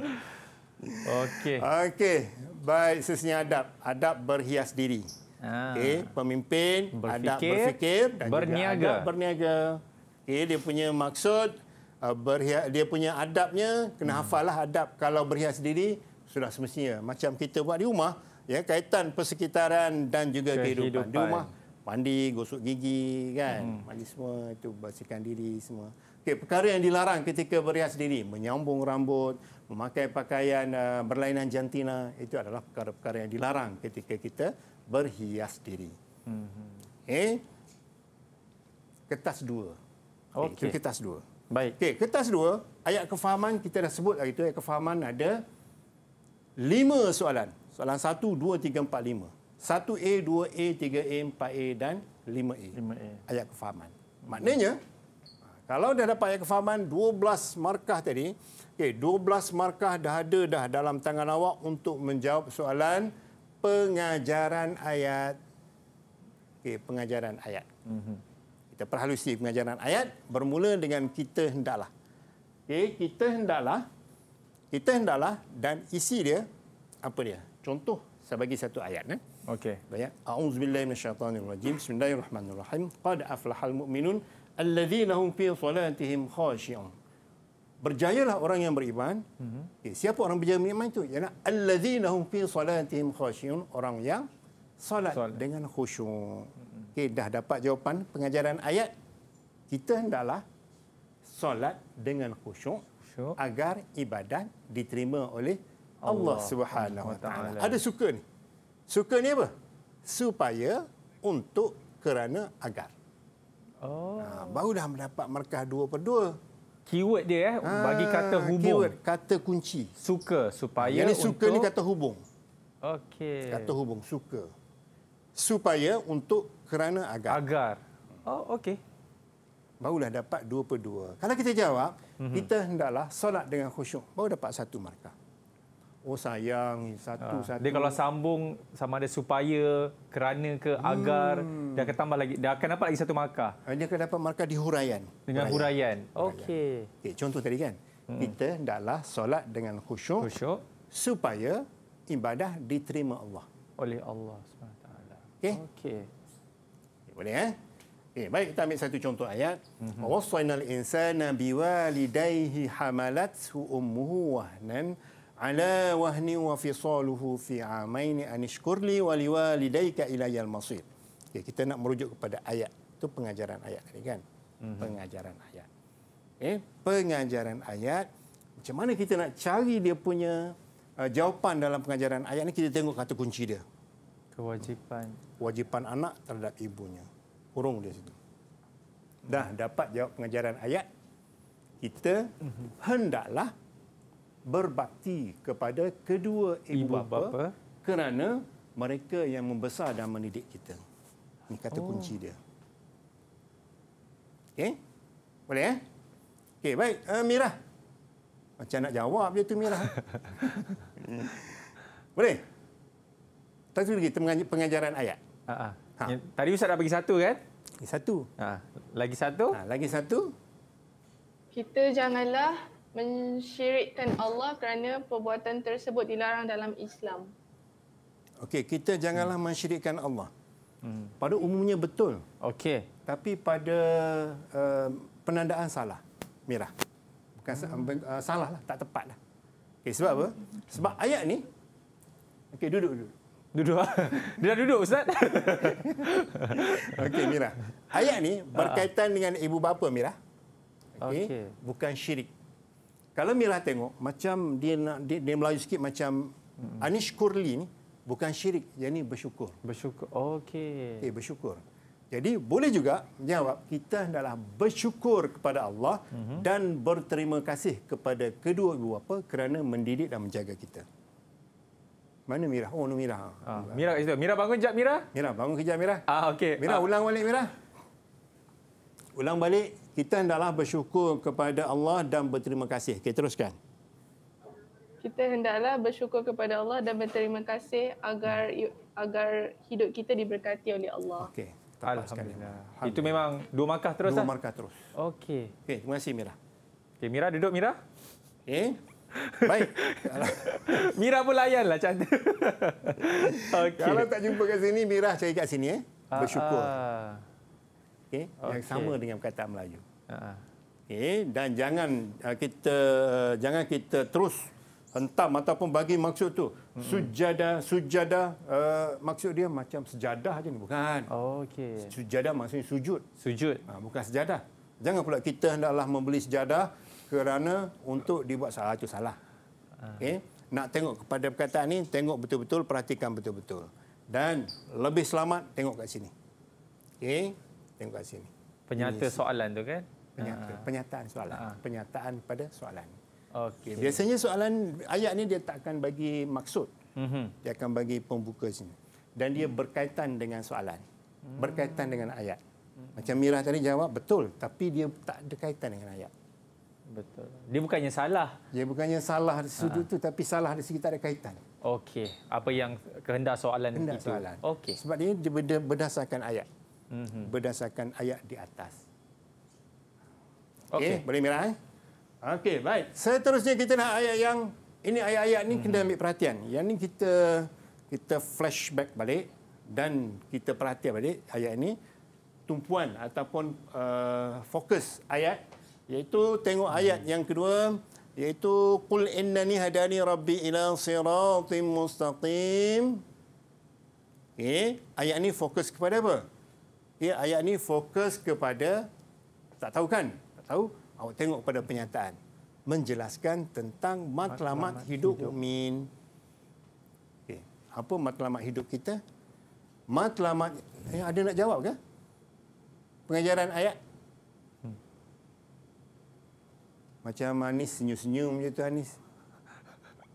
Okey. Okey. Baik sesinya adab. Adab berhias diri. Ah. Okey, pemimpin berfikir, adab berfikir dan berniaga. adab berniaga. Okey, dia punya maksud uh, berhias, dia punya adabnya kena hmm. hafal lah adab kalau berhias diri sudah semestinya macam kita buat di rumah ya kaitan persekitaran dan juga kehidupan, kehidupan. di rumah mandi, gosok gigi kan. Hmm. Mandi semua itu bersihkan diri semua. Okey, perkara yang dilarang ketika berias diri, menyambung rambut, memakai pakaian uh, berlainan jantina, itu adalah perkara-perkara yang dilarang ketika kita berhias diri. Hmm. Eh. Kertas dua. Okey, okay. kertas dua. Baik. Okey, kertas dua, ayat kefahaman kita dah sebut hari lah itu ayat kefahaman ada lima soalan. Soalan satu, dua, tiga, empat, lima. 1A, 2A, 3A, 4A dan 5A. 5A. Ayat kefahaman. Maknanya, hmm. ah, kalau dah dapat ayat kefahaman, 12 markah tadi, okay, 12 markah dah ada dah dalam tangan awak untuk menjawab soalan pengajaran ayat. Okay, pengajaran ayat. Mm-hmm. Kita perhalusi pengajaran ayat bermula dengan kita hendaklah. Okay, kita hendaklah. Kita hendaklah dan isi dia apa dia? Contoh, saya bagi satu ayat. Eh? Okey. Baik. Ya. A'udzubillahi minasyaitonir rajim. Bismillahirrahmanirrahim. Qad aflahal mu'minun alladzina hum fi salatihim khashi'un. Berjayalah orang yang beriman. mm siapa orang berjaya beriman itu? Ya nak alladzina hum fi salatihim khashi'un, orang yang solat, solat. dengan khusyuk. Mhm. Okey, dah dapat jawapan pengajaran ayat. Kita hendaklah solat dengan khusyuk, agar ibadat diterima oleh Allah, Allah Subhanahu Wa Taala. Ada suka ni. Suka ni apa? Supaya untuk kerana agar. Oh. Ha, baru dah mendapat markah dua per dua Keyword dia eh ha, bagi kata hubung. Keyword, kata kunci. Suka supaya Yang ni suka untuk... ni kata hubung. Okey. Kata hubung suka. Supaya untuk kerana agar. Agar. Oh okey. Barulah dapat dua per dua Kalau kita jawab, mm-hmm. kita hendaklah solat dengan khusyuk. Baru dapat satu markah. Oh sayang satu ha. satu. Dia kalau sambung sama ada supaya, kerana ke, hmm. agar hmm. dia akan tambah lagi. Dia akan dapat lagi satu markah. Ah, dia akan dapat markah di huraian. Dengan huraian. huraian. Okey. Okay, contoh tadi kan. Hmm. Kita hendaklah solat dengan khusyuk, khusyuk supaya ibadah diterima Allah oleh Allah Subhanahu taala. Okey. Okey. Okay, boleh eh? Okay, baik kita ambil satu contoh ayat. Mhm. Wa wasaina al-insana biwalidayhi hamalat ummuhu wahnan ala wahni wa fi saluhu fi amaini anishkurli wa liwalidayka ilayal masir. Okay, kita nak merujuk kepada ayat. Itu pengajaran ayat tadi kan? Mm-hmm. Pengajaran ayat. Okay? Eh, pengajaran ayat. Macam mana kita nak cari dia punya uh, jawapan dalam pengajaran ayat ni? Kita tengok kata kunci dia. Kewajipan. Kewajipan anak terhadap ibunya. Kurung dia situ. Dah mhm. dapat jawab pengajaran ayat, kita mhm. hendaklah berbakti kepada kedua ibu, ibu bapa, bapa kerana mereka yang membesar dan mendidik kita. Ini kata oh. kunci dia. Okey? Boleh eh? Okey, baik. Uh, eh, Mira. Macam nak jawab je tu Mira. Boleh? Tadi lagi pengajaran ayat. Ha. Ha. ha. Tadi Ustaz dah bagi satu kan? Satu. Ha. Lagi satu? Ha. Lagi satu. Kita janganlah mensyirikkan Allah kerana perbuatan tersebut dilarang dalam Islam. Okey, kita janganlah hmm. mensyirikkan Allah. Hmm. Pada umumnya betul. Okey. Tapi pada uh, penandaan salah, Mira. Bukan hmm. uh, salah lah, tak tepat lah. Okey, sebab apa? Sebab ayat ni, okey duduk dulu. Duduk. Ah. Dia dah duduk Ustaz. Okey Mira. Ayat ni berkaitan ah. dengan ibu bapa Mira. Okey. Okay. Bukan syirik kalau Mira tengok macam dia nak dia, dia melayu sikit macam hmm. Anish Kurli ni bukan syirik yang ni bersyukur bersyukur okey okey bersyukur jadi boleh juga jawab kita adalah bersyukur kepada Allah hmm. dan berterima kasih kepada kedua ibu bapa kerana mendidik dan menjaga kita mana Mira oh nu Mira ah, Mira kat situ Mira bangun jap Mira Mira bangun kejap Mira ah okey Mira ah. ulang balik Mira ulang balik kita hendaklah bersyukur kepada Allah dan berterima kasih. Okay, teruskan. Kita hendaklah bersyukur kepada Allah dan berterima kasih agar agar hidup kita diberkati oleh Allah. Okey. Alhamdulillah. Alhamdulillah. Itu memang dua markah terus. Dua ah? markah terus. Okey. Okey, terima kasih Mira. Okey, Mira duduk Mira. Okey. Eh? Baik. Mira pun layanlah cantik. Okay. Kalau tak jumpa kat sini, Mira cari kat sini eh. Ah, bersyukur. Ah. Okey, okay. yang sama dengan kata Melayu. Okay, ah. eh, dan jangan ah, kita jangan kita terus entam ataupun bagi maksud tu. Sujada sujada uh, maksud dia macam sejadah aja bukan. Oh, okay. Sujada maksudnya sujud. Sujud. Ha, bukan sejadah. Jangan pula kita hendaklah membeli sejadah kerana untuk dibuat salah itu salah. Okay? Eh, nak tengok kepada perkataan ini, tengok betul-betul, perhatikan betul-betul. Dan lebih selamat, tengok kat sini. Okay? Eh, tengok kat sini. Penyata soalan tu kan? penyata, uh penyataan soalan, uh penyataan pada soalan. Okay. Biasanya soalan ayat ini dia tak akan bagi maksud. Uh-huh. Dia akan bagi pembuka sini. Dan dia uh berkaitan dengan soalan. uh Berkaitan dengan ayat. Hmm. Macam Mira tadi jawab betul, tapi dia tak ada kaitan dengan ayat. Betul. Dia bukannya salah. Dia bukannya salah di sudut itu, ah. tapi salah di segi tak ada kaitan. Okey. Apa yang kehendak soalan kehendak itu? Soalan. Okey. Sebab dia berdasarkan ayat. Uh-huh. Berdasarkan ayat di atas. Okey, okay. boleh Mira eh? Okey, baik. Seterusnya kita nak ayat yang ini ayat-ayat ni hmm. kena ambil perhatian. Yang ni kita kita flashback balik dan kita perhati balik ayat ini tumpuan ataupun uh, fokus ayat iaitu tengok ayat hmm. yang kedua iaitu qul innani hadani rabbi ila siratim mustaqim. Okay, ayat ni fokus kepada apa? Ya, ayat ni fokus kepada tak tahu kan? tahu, awak tengok pada pernyataan. Menjelaskan tentang matlamat, matlamat hidup, hidup umin. Okay. Apa matlamat hidup kita? Matlamat, eh, ada nak jawab ke? Pengajaran ayat? Hmm. Macam Anis senyum-senyum je tu Anis.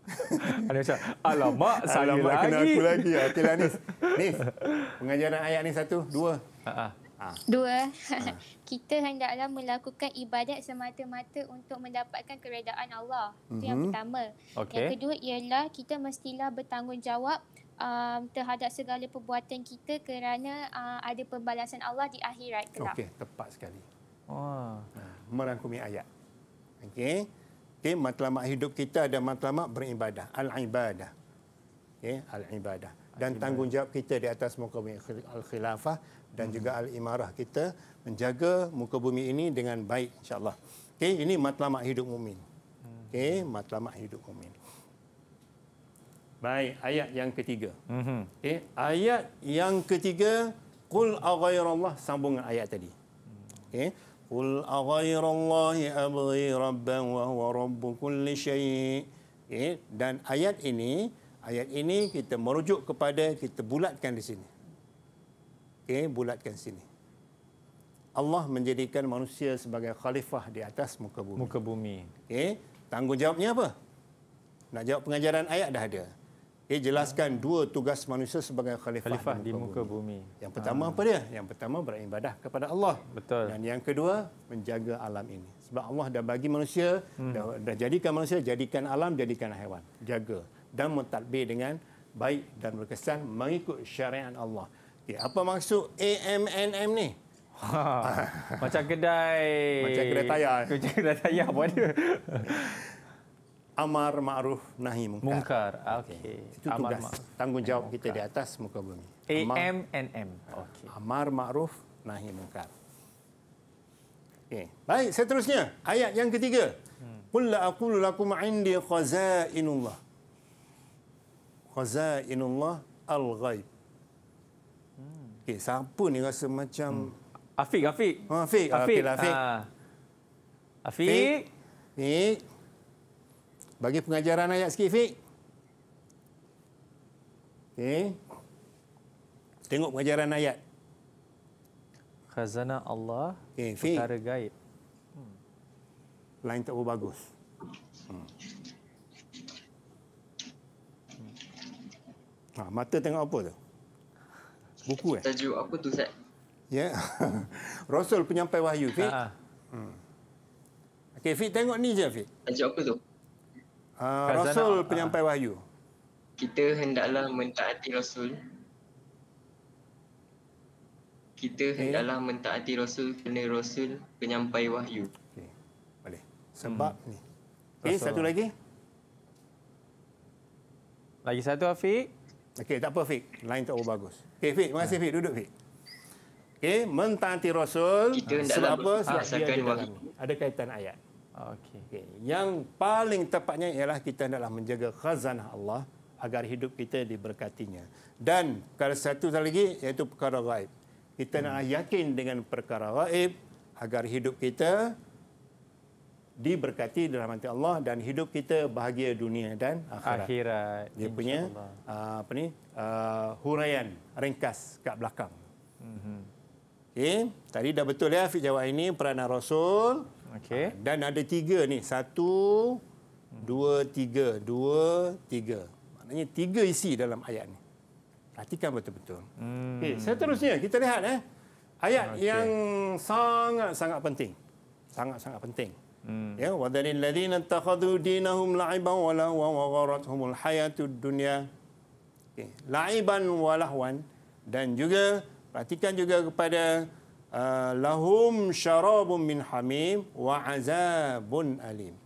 Anis alamak saya lagi. Alamak kena aku lagi. Ah, okay, lah, Anis. Anis, pengajaran ayat ni satu, dua. Uh-huh. Ah. Dua, ah. kita hendaklah melakukan ibadat semata-mata untuk mendapatkan keredaan Allah. Itu mm-hmm. yang mhm. pertama. Okay. Yang kedua ialah kita mestilah bertanggungjawab um, terhadap segala perbuatan kita kerana uh, ada pembalasan Allah di akhirat. Okey, tepat sekali. Wah. Ha, merangkumi ayat. Okey. Okay, matlamat hidup kita ada matlamat beribadah. Al-ibadah. Okay, al-ibadah. Dan tanggungjawab kita di atas muka al-khilafah dan juga al-imarah kita menjaga muka bumi ini dengan baik insyaallah. Okey, ini matlamat hidup mukmin. Okey, matlamat hidup mukmin. Baik, ayat yang ketiga. Mhm. Okay, ayat yang ketiga qul aghairallah sambungan ayat tadi. Okey. Qul aghairallahi abghi rabban wa huwa rabbu kulli syai'. Okay. dan ayat ini ayat ini kita merujuk kepada kita bulatkan di sini okay, bulatkan sini. Allah menjadikan manusia sebagai khalifah di atas muka bumi. Muka bumi. Okay, tanggungjawabnya apa? Nak jawab pengajaran ayat dah ada. Okay, jelaskan ha. dua tugas manusia sebagai khalifah, khalifah di, muka di muka bumi. bumi. Yang pertama ha. apa dia? Yang pertama beribadah kepada Allah. Betul. Dan yang kedua menjaga alam ini. Sebab Allah dah bagi manusia, hmm. dah, dah jadikan manusia, jadikan alam, jadikan haiwan. Jaga dan mentadbir dengan baik dan berkesan mengikut syariat Allah. Okay, apa maksud AMNM ni? Ha, macam kedai... Macam kedai tayar. Eh? Macam kedai tayar pun ada. Amar Ma'ruf Nahi Mungkar. Mungkar, okey. Okay. Itu tugas Amar tanggungjawab Mungkar. kita di atas muka bumi. AMNM, okay. Amar Ma'ruf Nahi Mungkar. Okay. Baik, seterusnya. Ayat yang ketiga. Hmm. Qul la aqulu lakum indi khazainullah. Khazainullah al-ghaib. Eh, siapa ni rasa macam... Hmm. Afiq, Afiq. Ha, Afiq, Afiq. Okay, lah, Afiq. Ha. Afiq. Afiq. Bagi pengajaran ayat sikit, Afiq. Okay. Tengok pengajaran ayat. Khazana Allah, okay, Fik. perkara gaib. Hmm. Lain tak berapa bagus. Hmm. Ha, mata tengok apa tu? Buku eh? Tajuk apa tu, Zat? Ya. Rasul penyampai wahyu, Fit. Ha, ha. Hmm. Okey, Fik tengok ni je, Fit. Tajuk apa tu? Uh, Rasul Khazanah. penyampai ha. wahyu. Kita hendaklah mentaati Rasul. Kita hendaklah mentaati Rasul kerana Rasul penyampai wahyu. Okey. Boleh. Sebab hmm. ni. Okey, satu lagi. Lagi satu, Afiq. Okey, tak apa Fik. Lain tak oh, bagus. Okey Fik, terima kasih ah. Fik. Duduk Fik. Okey, mentanti Rasul. Kita sebab apa? Ah, sebab dia ada, dalam, ada kaitan ayat. Okey. Okay. Yang paling tepatnya ialah kita hendaklah menjaga khazanah Allah agar hidup kita diberkatinya. Dan kalau satu lagi iaitu perkara gaib. Kita hmm. nak yakin dengan perkara gaib agar hidup kita diberkati dalam rahmat Allah dan hidup kita bahagia dunia dan akhirat. akhirat Dia punya uh, apa ni? Uh, huraian ringkas kat belakang. Mm-hmm. Okay. Tadi dah betul ya Afiq jawab ini peranan Rasul. Okay. Ah, dan ada tiga ni. Satu, hmm. dua, tiga. Dua, tiga. Maknanya tiga isi dalam ayat ni. Perhatikan betul-betul. Mm. Okay. Seterusnya kita lihat eh. Ayat okay. yang sangat-sangat penting. Sangat-sangat penting. Hmm. Ya, wa dzalil ladzina takhadhu dinahum la'iban wa lahwan wa gharatuhumul hayatud dunya. Okay. La'iban wa lahwan dan juga perhatikan juga kepada uh, lahum syarabun min hamim wa azabun alim.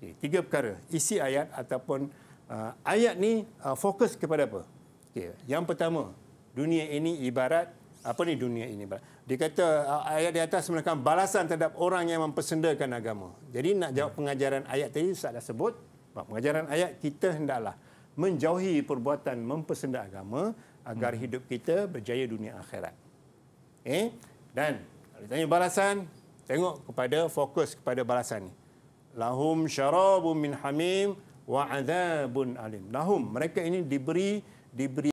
Okay. tiga perkara. Isi ayat ataupun uh, ayat ni uh, fokus kepada apa? Okay. yang pertama, dunia ini ibarat apa ni dunia ini dia kata uh, ayat di atas merupakan balasan terhadap orang yang mempersendakan agama jadi nak jawab hmm. pengajaran ayat tadi Ustaz dah sebut pengajaran ayat kita hendaklah menjauhi perbuatan mempersendak agama agar hmm. hidup kita berjaya dunia akhirat eh dan kalau tanya balasan tengok kepada fokus kepada balasan ni lahum syarabun min hamim wa adzabun alim lahum mereka ini diberi diberi